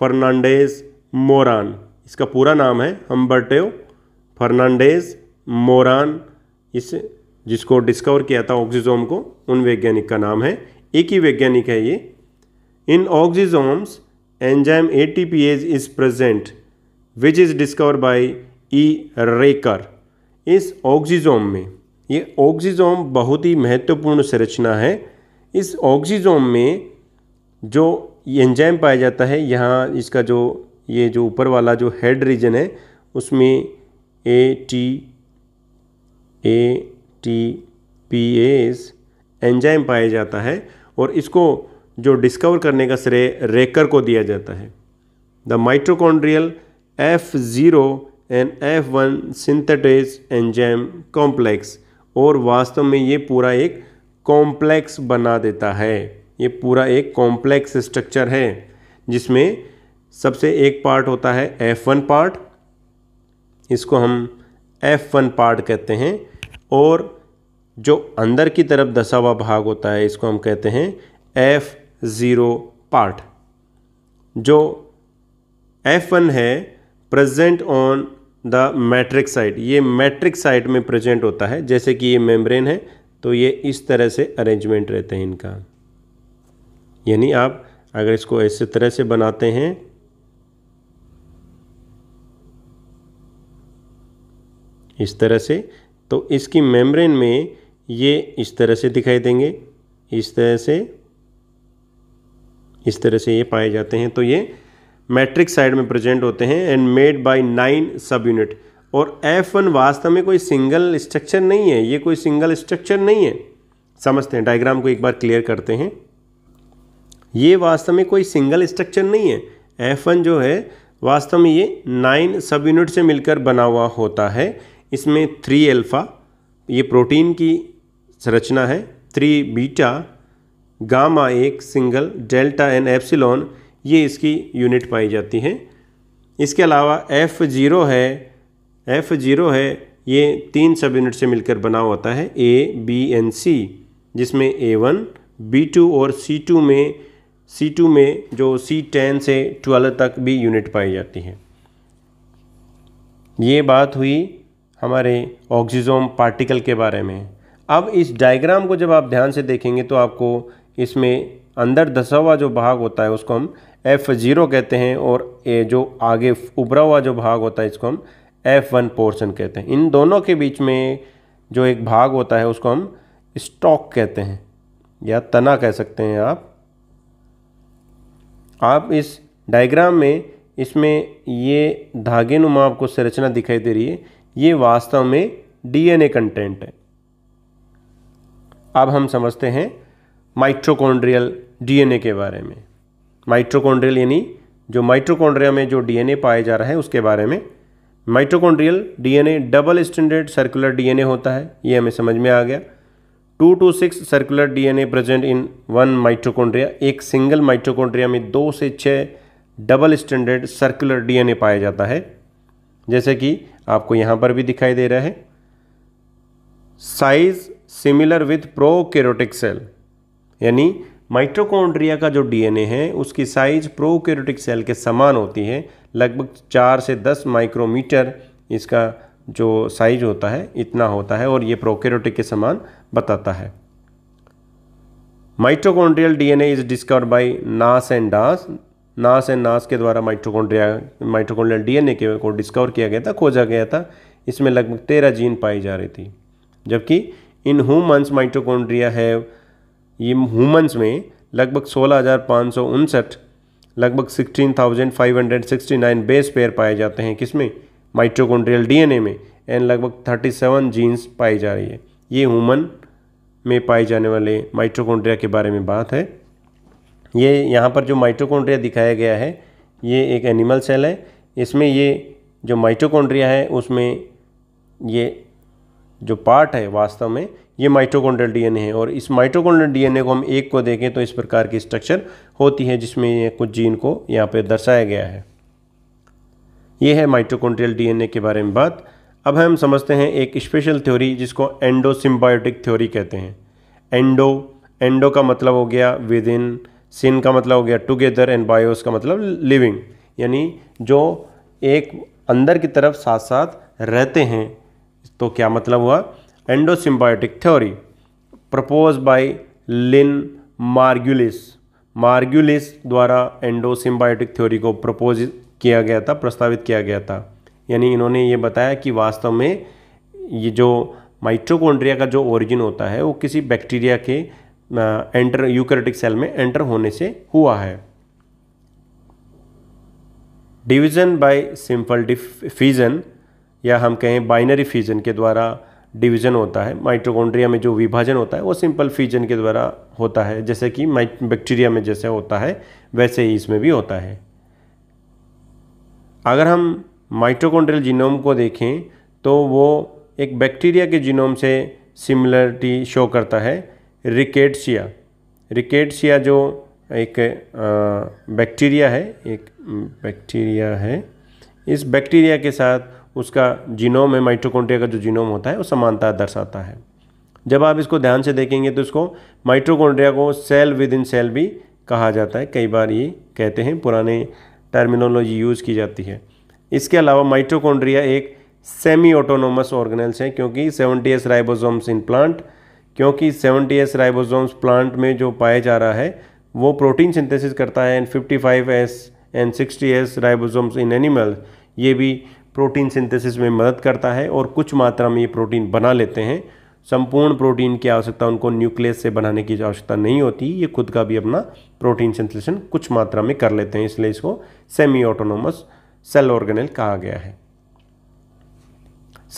Fernandez Moran इसका पूरा नाम है हम्बर्टो फर्नांडेज मोरान इस जिसको डिस्कवर किया था ऑक्सीजोम को उन वैज्ञानिक का नाम है एक ही वैज्ञानिक है ये in oxysomes enzyme ATPase is present which is discover by E Racker इस ऑक्सीजोम में ये ऑक्सीजोम बहुत ही महत्वपूर्ण संरचना है इस ऑक्सीजोम में जो एंजाइम पाया जाता है यहाँ इसका जो ये जो ऊपर वाला जो हेड रीजन है उसमें A T ATPase enzyme पाया जाता है और इसको जो डिस्कवर करने का श्रेय रेकर को दिया जाता है the mitochondrial F zero and F one synthetase enzyme complex और वास्तव में ये पूरा एक कॉम्प्लेक्स बना देता है ये पूरा एक कॉम्प्लेक्स स्ट्रक्चर है जिसमें सबसे एक पार्ट होता है एफ वन पार्ट इसको हम एफ वन पार्ट कहते हैं और जो अंदर की तरफ दसा हुआ भाग होता है इसको हम कहते हैं एफ ज़ीरो पार्ट जो एफ वन है present on the matrix side ये मैट्रिक साइड में प्रेजेंट होता है जैसे कि ये मेम्ब्रेन है तो ये इस तरह से अरेंजमेंट रहते हैं इनका यानी आप अगर इसको ऐसे तरह से बनाते हैं इस तरह से तो इसकी मेम्ब्रेन में ये इस तरह से दिखाई देंगे इस तरह से इस तरह से ये पाए जाते हैं तो ये मैट्रिक साइड में प्रेजेंट होते हैं and made by nine subunit और F1 वास्तव में कोई सिंगल स्ट्रक्चर नहीं है ये कोई सिंगल स्ट्रक्चर नहीं है समझते हैं डायग्राम को एक बार क्लियर करते हैं ये वास्तव में कोई सिंगल स्ट्रक्चर नहीं है F1 जो है वास्तव में ये नाइन सब यूनिट से मिलकर बना हुआ होता है इसमें थ्री एल्फ़ा ये प्रोटीन की संरचना है थ्री बीटा गामा एक सिंगल डेल्टा एंड एप्सिलॉन ये इसकी यूनिट पाई जाती है इसके अलावा एफ ज़ीरो है एफ जीरो है ये तीन सब यूनिट से मिलकर बना होता है ए बी एंड सी जिसमें ए वन बी टू और सी टू में सी टू में जो सी टेन से ट्वेल्व तक भी यूनिट पाई जाती है ये बात हुई हमारे ऑक्सीजोम पार्टिकल के बारे में अब इस डायग्राम को जब आप ध्यान से देखेंगे तो आपको इसमें अंदर दसा हुआ जो भाग होता है उसको हम एफ़ ज़ीरो कहते हैं और ए जो आगे उभरा हुआ जो भाग होता है इसको हम एफ वन पोर्सन कहते हैं इन दोनों के बीच में जो एक भाग होता है उसको हम स्टॉक कहते हैं या तना कह सकते हैं आप आप इस डायग्राम में इसमें ये धागे नुमा आपको संरचना दिखाई दे रही है ये वास्तव में डीएनए कंटेंट है अब हम समझते हैं माइट्रोकॉन्ड्रियल डीएनए के बारे में माइट्रोकॉन्ड्रियल यानी जो माइट्रोकॉन्ड्रिया में जो डीएनए पाया जा रहा है उसके बारे में mitochondrial DNA double standard circular DNA होता है ये हमें समझ में आ गया two two six circular DNA present in one mitochondria एक सिंगल माइटोकॉन्ड्रिया में दो से छः डबल स्टैंडर्ड सर्कुलर डीएनए पाया जाता है जैसे कि आपको यहाँ पर भी दिखाई दे रहा है size similar with pro cell यानी माइट्रोकोन्ड्रिया का जो डीएनए है उसकी साइज प्रोकैरियोटिक सेल के समान होती है लगभग चार से दस माइक्रोमीटर इसका जो साइज होता है इतना होता है और ये प्रोकैरियोटिक के समान बताता है mitochondrial DNA is discovered by Nass and Dass Nass and Nass के द्वारा माइट्रोकॉन्ड्रिया माइट्रोकॉन्ड्रियल डीएनए के को डिस्कवर किया गया था खोजा गया था इसमें लगभग तेरह जीन पाई जा रही थी जबकि इन हुमंस माइट्रोकॉन्ड्रिया हैव ये हुमन्स में लगभग सोलह हज़ार पाँच सौ उनसठ लगभग sixteen thousand five hundred sixty nine base pair पाए जाते हैं किसमें माइट्रोकॉन्ड्रियल डीएनए में एंड लगभग थर्टी सेवन जीन्स पाई जा रही है ये हुमन में पाए जाने वाले माइट्रोकोन्ड्रिया के बारे में बात है ये यहाँ पर जो माइट्रोकोन्ड्रिया दिखाया गया है ये एक एनिमल सेल है इसमें ये जो माइट्रोकोन्ड्रिया है उसमें ये जो पार्ट है वास्तव में ये माइटोकॉन्ड्रियल डीएनए है और इस माइटोकॉन्ड्रियल डीएनए को हम एक को देखें तो इस प्रकार की स्ट्रक्चर होती है जिसमें ये कुछ जीन को यहाँ पर दर्शाया गया है ये है माइटोकॉन्ड्रियल डीएनए के बारे में बात अब हम समझते हैं एक स्पेशल थ्योरी जिसको एंडोसिम्बायोटिक थ्योरी कहते हैं एंडो एंडो का मतलब हो गया विद इन सिन का मतलब हो गया टुगेदर एंड बायोस का मतलब लिविंग यानी जो एक अंदर की तरफ साथ साथ रहते हैं तो क्या मतलब हुआ endosymbiotic theory propose by Lynn Margulis Margulis द्वारा एंडोसिम्बायोटिक थ्योरी को प्रपोज किया गया था प्रस्तावित किया गया था यानी इन्होंने ये बताया कि वास्तव में ये जो माइट्रोकोन्ड्रिया का जो ओरिजिन होता है वो किसी बैक्टीरिया के एंटर यूक्रेटिक सेल में एंटर होने से हुआ है डिवीजन बाय सिंपल डिफिजन या हम कहें बाइनरी फीजन के द्वारा डिवीजन होता है माइटोकॉन्ड्रिया में जो विभाजन होता है वो सिंपल फीजन के द्वारा होता है जैसे कि बैक्टीरिया में जैसे होता है वैसे ही इसमें भी होता है अगर हम माइटोकॉन्ड्रियल जीनोम को देखें तो वो एक बैक्टीरिया के जीनोम से सिमिलरिटी शो करता है रिकेट्सिया रिकेट्सिया जो एक बैक्टीरिया है एक बैक्टीरिया है इस बैक्टीरिया के साथ उसका जीनोम है माइट्रोकोंड्रिया का जो जीनोम होता है वो समानता दर्शाता है जब आप इसको ध्यान से देखेंगे तो इसको माइट्रोकोंड्रिया को सेल विद इन सेल भी कहा जाता है कई बार ये कहते हैं पुराने टर्मिनोलॉजी यूज़ की जाती है इसके अलावा माइट्रोकोन्ड्रिया एक सेमी ऑटोनोमस ऑर्गेनल्स हैं क्योंकि seventy S ribosomes in plant क्योंकि सेवेंटी एस राइबोसोम्स प्लांट में जो पाया जा रहा है वो प्रोटीन सिंथेसिस करता है and fifty five S and sixty S ribosomes in animal ये भी प्रोटीन सिंथेसिस में मदद करता है और कुछ मात्रा में ये प्रोटीन बना लेते हैं संपूर्ण प्रोटीन की आवश्यकता उनको न्यूक्लियस से बनाने की आवश्यकता नहीं होती ये खुद का भी अपना प्रोटीन सिंथेसिस कुछ मात्रा में कर लेते हैं इसलिए इसको सेमी ऑटोनोमस सेल ऑर्गेनल कहा गया है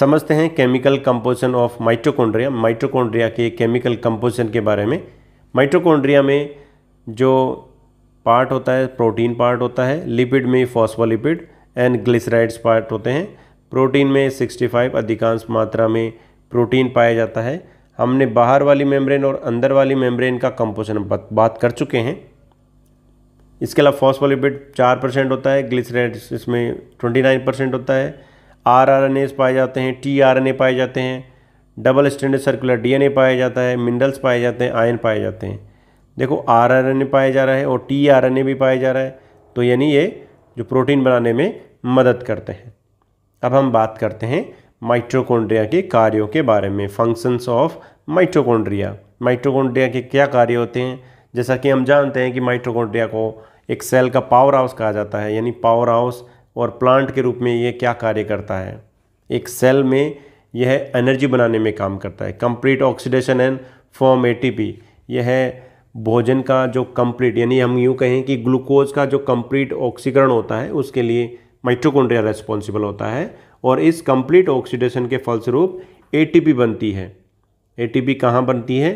समझते हैं chemical composition of mitochondria mitochondria के केमिकल कंपोजिशन के बारे में माइट्रोकोन्ड्रिया में जो पार्ट होता है प्रोटीन पार्ट होता है लिपिड में फॉस्फोलिपिड एंड ग्लिसराइड्स पार्ट होते हैं प्रोटीन में 65 अधिकांश मात्रा में प्रोटीन पाया जाता है हमने बाहर वाली मेम्ब्रेन और अंदर वाली मेम्ब्रेन का कंपोजिशन बात कर चुके हैं इसके अलावा फॉस्फोलिपिड चार परसेंट होता है ग्लिसराइड्स इसमें ट्वेंटी नाइन परसेंट होता है आर आर एन एस पाए जाते हैं टी आर एन ए पाए जाते हैं डबल स्टैंडर्ड सर्कुलर ए पाया जाता है मिनरल्स पाए जाते हैं आयन पाए जाते हैं देखो आर आर एन ए पाया जा रहा है और टी आर एन ए भी पाया जा रहा है तो यानी ये जो प्रोटीन बनाने में मदद करते हैं अब हम बात करते हैं माइट्रोकोन्ड्रिया के कार्यों के बारे में फंक्शंस ऑफ माइट्रोकोन्ड्रिया माइट्रोकोन्ड्रिया के क्या कार्य होते हैं जैसा कि हम जानते हैं कि माइट्रोकोन्ड्रिया को एक सेल का पावर हाउस कहा जाता है यानी पावर हाउस और प्लांट के रूप में ये क्या कार्य करता है एक सेल में यह एनर्जी बनाने में काम करता है complete oxidation and form ATP यह भोजन का जो कंप्लीट यानी हम यूँ कहें कि ग्लूकोज का जो कंप्लीट ऑक्सीकरण होता है उसके लिए माइट्रोकोन्ड्रिया रेस्पॉन्सिबल होता है और इस कंप्लीट ऑक्सीडेशन के फलस्वरूप एटीपी बनती है एटीपी कहाँ बनती है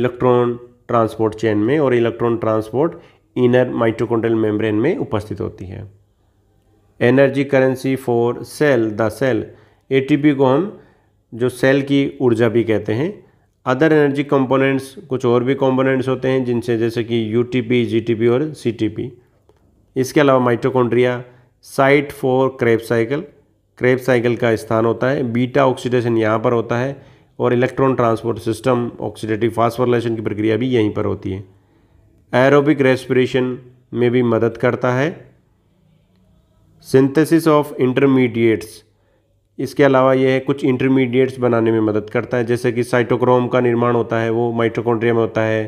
इलेक्ट्रॉन ट्रांसपोर्ट चेन में और electron transport inner mitochondrial membrane में उपस्थित होती है energy currency for cell the cell P को हम जो सेल की ऊर्जा भी कहते हैं अदर एनर्जी कंपोनेंट्स कुछ और भी कंपोनेंट्स होते हैं जिनसे जैसे कि यूटीपी जीटीपी और सीटीपी इसके अलावा mitochondria site for Krebs cycle Krebs cycle का स्थान होता है बीटा ऑक्सीडेशन यहाँ पर होता है और electron transport system oxidative phosphorylation की प्रक्रिया भी यहीं पर होती है एरोबिक रेस्पिरेशन में भी मदद करता है सिंथेसिस ऑफ इंटरमीडिएट्स इसके अलावा यह कुछ इंटरमीडिएट्स बनाने में मदद करता है जैसे कि साइटोक्रोम का निर्माण होता है वो माइटोकॉन्ड्रिया में होता है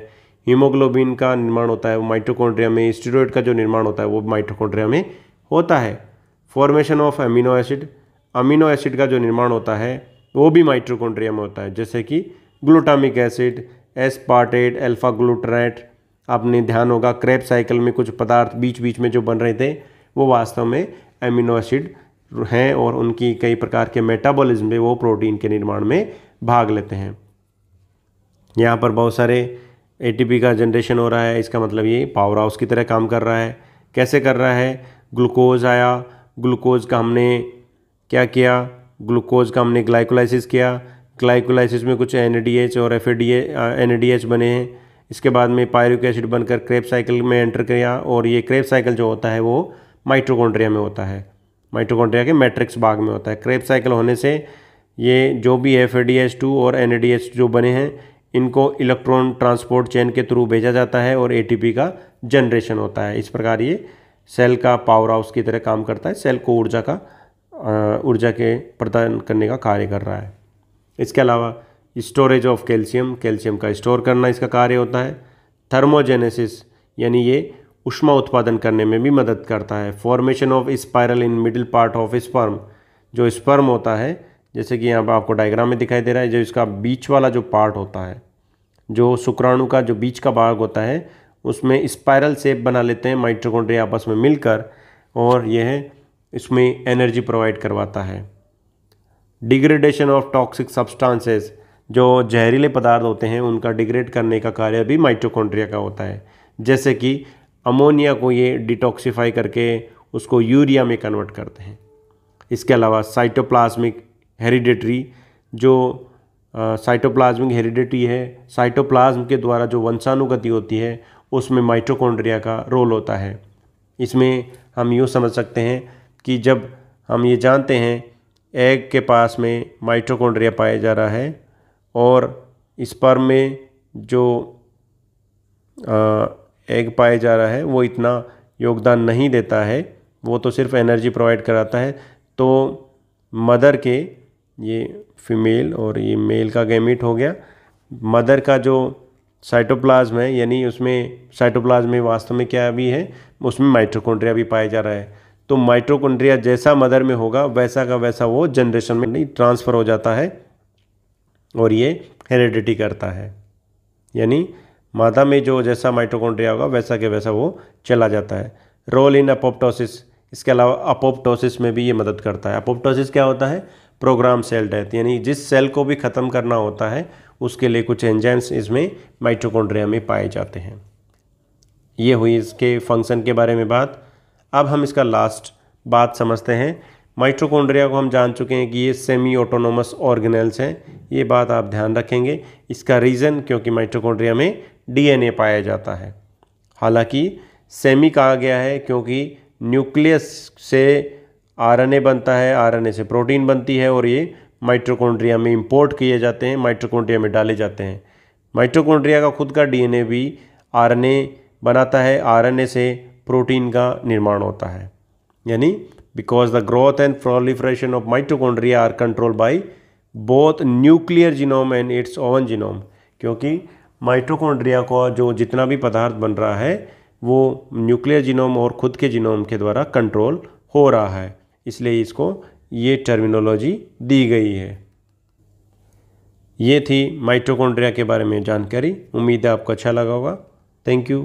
हीमोग्लोबिन का निर्माण होता है वो माइटोकॉन्ड्रिया में स्टीरोड का जो निर्माण होता है वो माइटोकॉन्ड्रिया में होता है formation of amino acid amino acid का जो निर्माण होता है वो भी माइटोकॉन्ड्रिया में होता है जैसे कि glutamic acid aspartate alpha glutarate आपने ध्यान होगा क्रेप साइकिल में कुछ पदार्थ बीच बीच में जो बन रहे थे वो वास्तव में एमिनो एसिड हैं और उनकी कई प्रकार के मेटाबॉलिज्म में वो प्रोटीन के निर्माण में भाग लेते हैं यहाँ पर बहुत सारे एटीपी का जनरेशन हो रहा है इसका मतलब ये पावर हाउस की तरह काम कर रहा है कैसे कर रहा है ग्लूकोज आया ग्लूकोज का हमने क्या किया ग्लूकोज का हमने ग्लाइकोलाइसिस किया ग्लाइकोलाइसिस में कुछ एन और एफ एन बने हैं इसके बाद में पायरिक एसिड बनकर क्रेप साइकिल में एंटर किया और ये क्रेप साइकिल जो होता है वो माइट्रोकॉन्ड्रिया में होता है माइटोकॉन्ड्रिया के मैट्रिक्स भाग में होता है क्रेप साइकिल होने से ये जो भी एफ और एन जो बने हैं इनको इलेक्ट्रॉन ट्रांसपोर्ट चेन के थ्रू भेजा जाता है और ए का जनरेशन होता है इस प्रकार ये सेल का पावर हाउस की तरह काम करता है सेल को ऊर्जा का ऊर्जा के प्रदान करने का कार्य कर रहा है इसके अलावा स्टोरेज ऑफ कैल्शियम कैल्शियम का स्टोर करना इसका कार्य होता है थर्मोजेनेसिस यानी ये उष्मा उत्पादन करने में भी मदद करता है formation of spiral in middle part of sperm जो स्पर्म होता है जैसे कि यहाँ पर आपको डायग्राम में दिखाई दे रहा है जो इसका बीच वाला जो पार्ट होता है जो शुक्राणु का जो बीच का भाग होता है उसमें स्पायरल शेप बना लेते हैं माइट्रोकॉन्ड्रिया आपस में मिलकर और यह इसमें एनर्जी प्रोवाइड करवाता है डिग्रेडेशन ऑफ टॉक्सिक सब्सटांसेस जो जहरीले पदार्थ होते हैं उनका डिग्रेड करने का कार्य भी माइट्रोकोड्रिया का होता है जैसे कि अमोनिया को ये डिटॉक्सीफाई करके उसको यूरिया में कन्वर्ट करते हैं इसके अलावा साइटोप्लाज्मिक हेरिडेटरी जो साइटोप्लाज्मिक हेरिडिटी है साइटोप्लाज्म के द्वारा जो वंशानुगति होती है उसमें माइटोकॉन्ड्रिया का रोल होता है इसमें हम यूँ समझ सकते हैं कि जब हम ये जानते हैं एग के पास में माइटोकॉन्ड्रिया पाया जा रहा है और इस पर में जो एग पाया जा रहा है वो इतना योगदान नहीं देता है वो तो सिर्फ एनर्जी प्रोवाइड कराता है तो मदर के ये फीमेल और ये मेल का गैमिट हो गया मदर का जो साइटोप्लाज्म है यानी उसमें साइटोप्लाज्म में वास्तव में क्या भी है उसमें माइट्रोकोन्ड्रिया भी पाया जा रहा है तो माइट्रोकोन्ड्रिया जैसा मदर में होगा वैसा का वैसा वो जनरेशन में नहीं ट्रांसफ़र हो जाता है और ये हेरिडिटी करता है यानी मादा में जो जैसा माइटोकॉन्ड्रिया होगा वैसा के वैसा वो चला जाता है रोल इन अपोप्टोसिस इसके अलावा अपोप्टोसिस में भी ये मदद करता है अपोप्टोसिस क्या होता है प्रोग्राम सेल डेथ यानी जिस सेल को भी ख़त्म करना होता है उसके लिए कुछ एंजाइम्स इसमें माइटोकॉन्ड्रिया में पाए जाते हैं ये हुई इसके फंक्शन के बारे में बात अब हम इसका लास्ट बात समझते हैं माइट्रोकोंड्रिया को हम जान चुके हैं कि ये सेमी ऑटोनोमस ऑर्गेनल्स हैं ये बात आप ध्यान रखेंगे इसका रीज़न क्योंकि माइट्रोकोन्ड्रिया में डीएनए पाया जाता है हालांकि सेमी कहा गया है क्योंकि न्यूक्लियस से आरएनए बनता है आरएनए से प्रोटीन बनती है और ये माइट्रोकोन्ड्रिया में इम्पोर्ट किए जाते हैं माइट्रोकोन्ड्रिया में डाले जाते हैं माइट्रोकोन्ड्रिया का खुद का डीएनए भी आरएनए बनाता है आरएनए से प्रोटीन का निर्माण होता है यानी because the growth and proliferation of mitochondria are controlled by both nuclear genome and its own genome क्योंकि माइटोकॉन्ड्रिया को जो जितना भी पदार्थ बन रहा है वो न्यूक्लियर जीनोम और खुद के जीनोम के द्वारा कंट्रोल हो रहा है इसलिए इसको ये टर्मिनोलॉजी दी गई है ये थी माइटोकॉन्ड्रिया के बारे में जानकारी उम्मीद है आपको अच्छा लगा होगा थैंक यू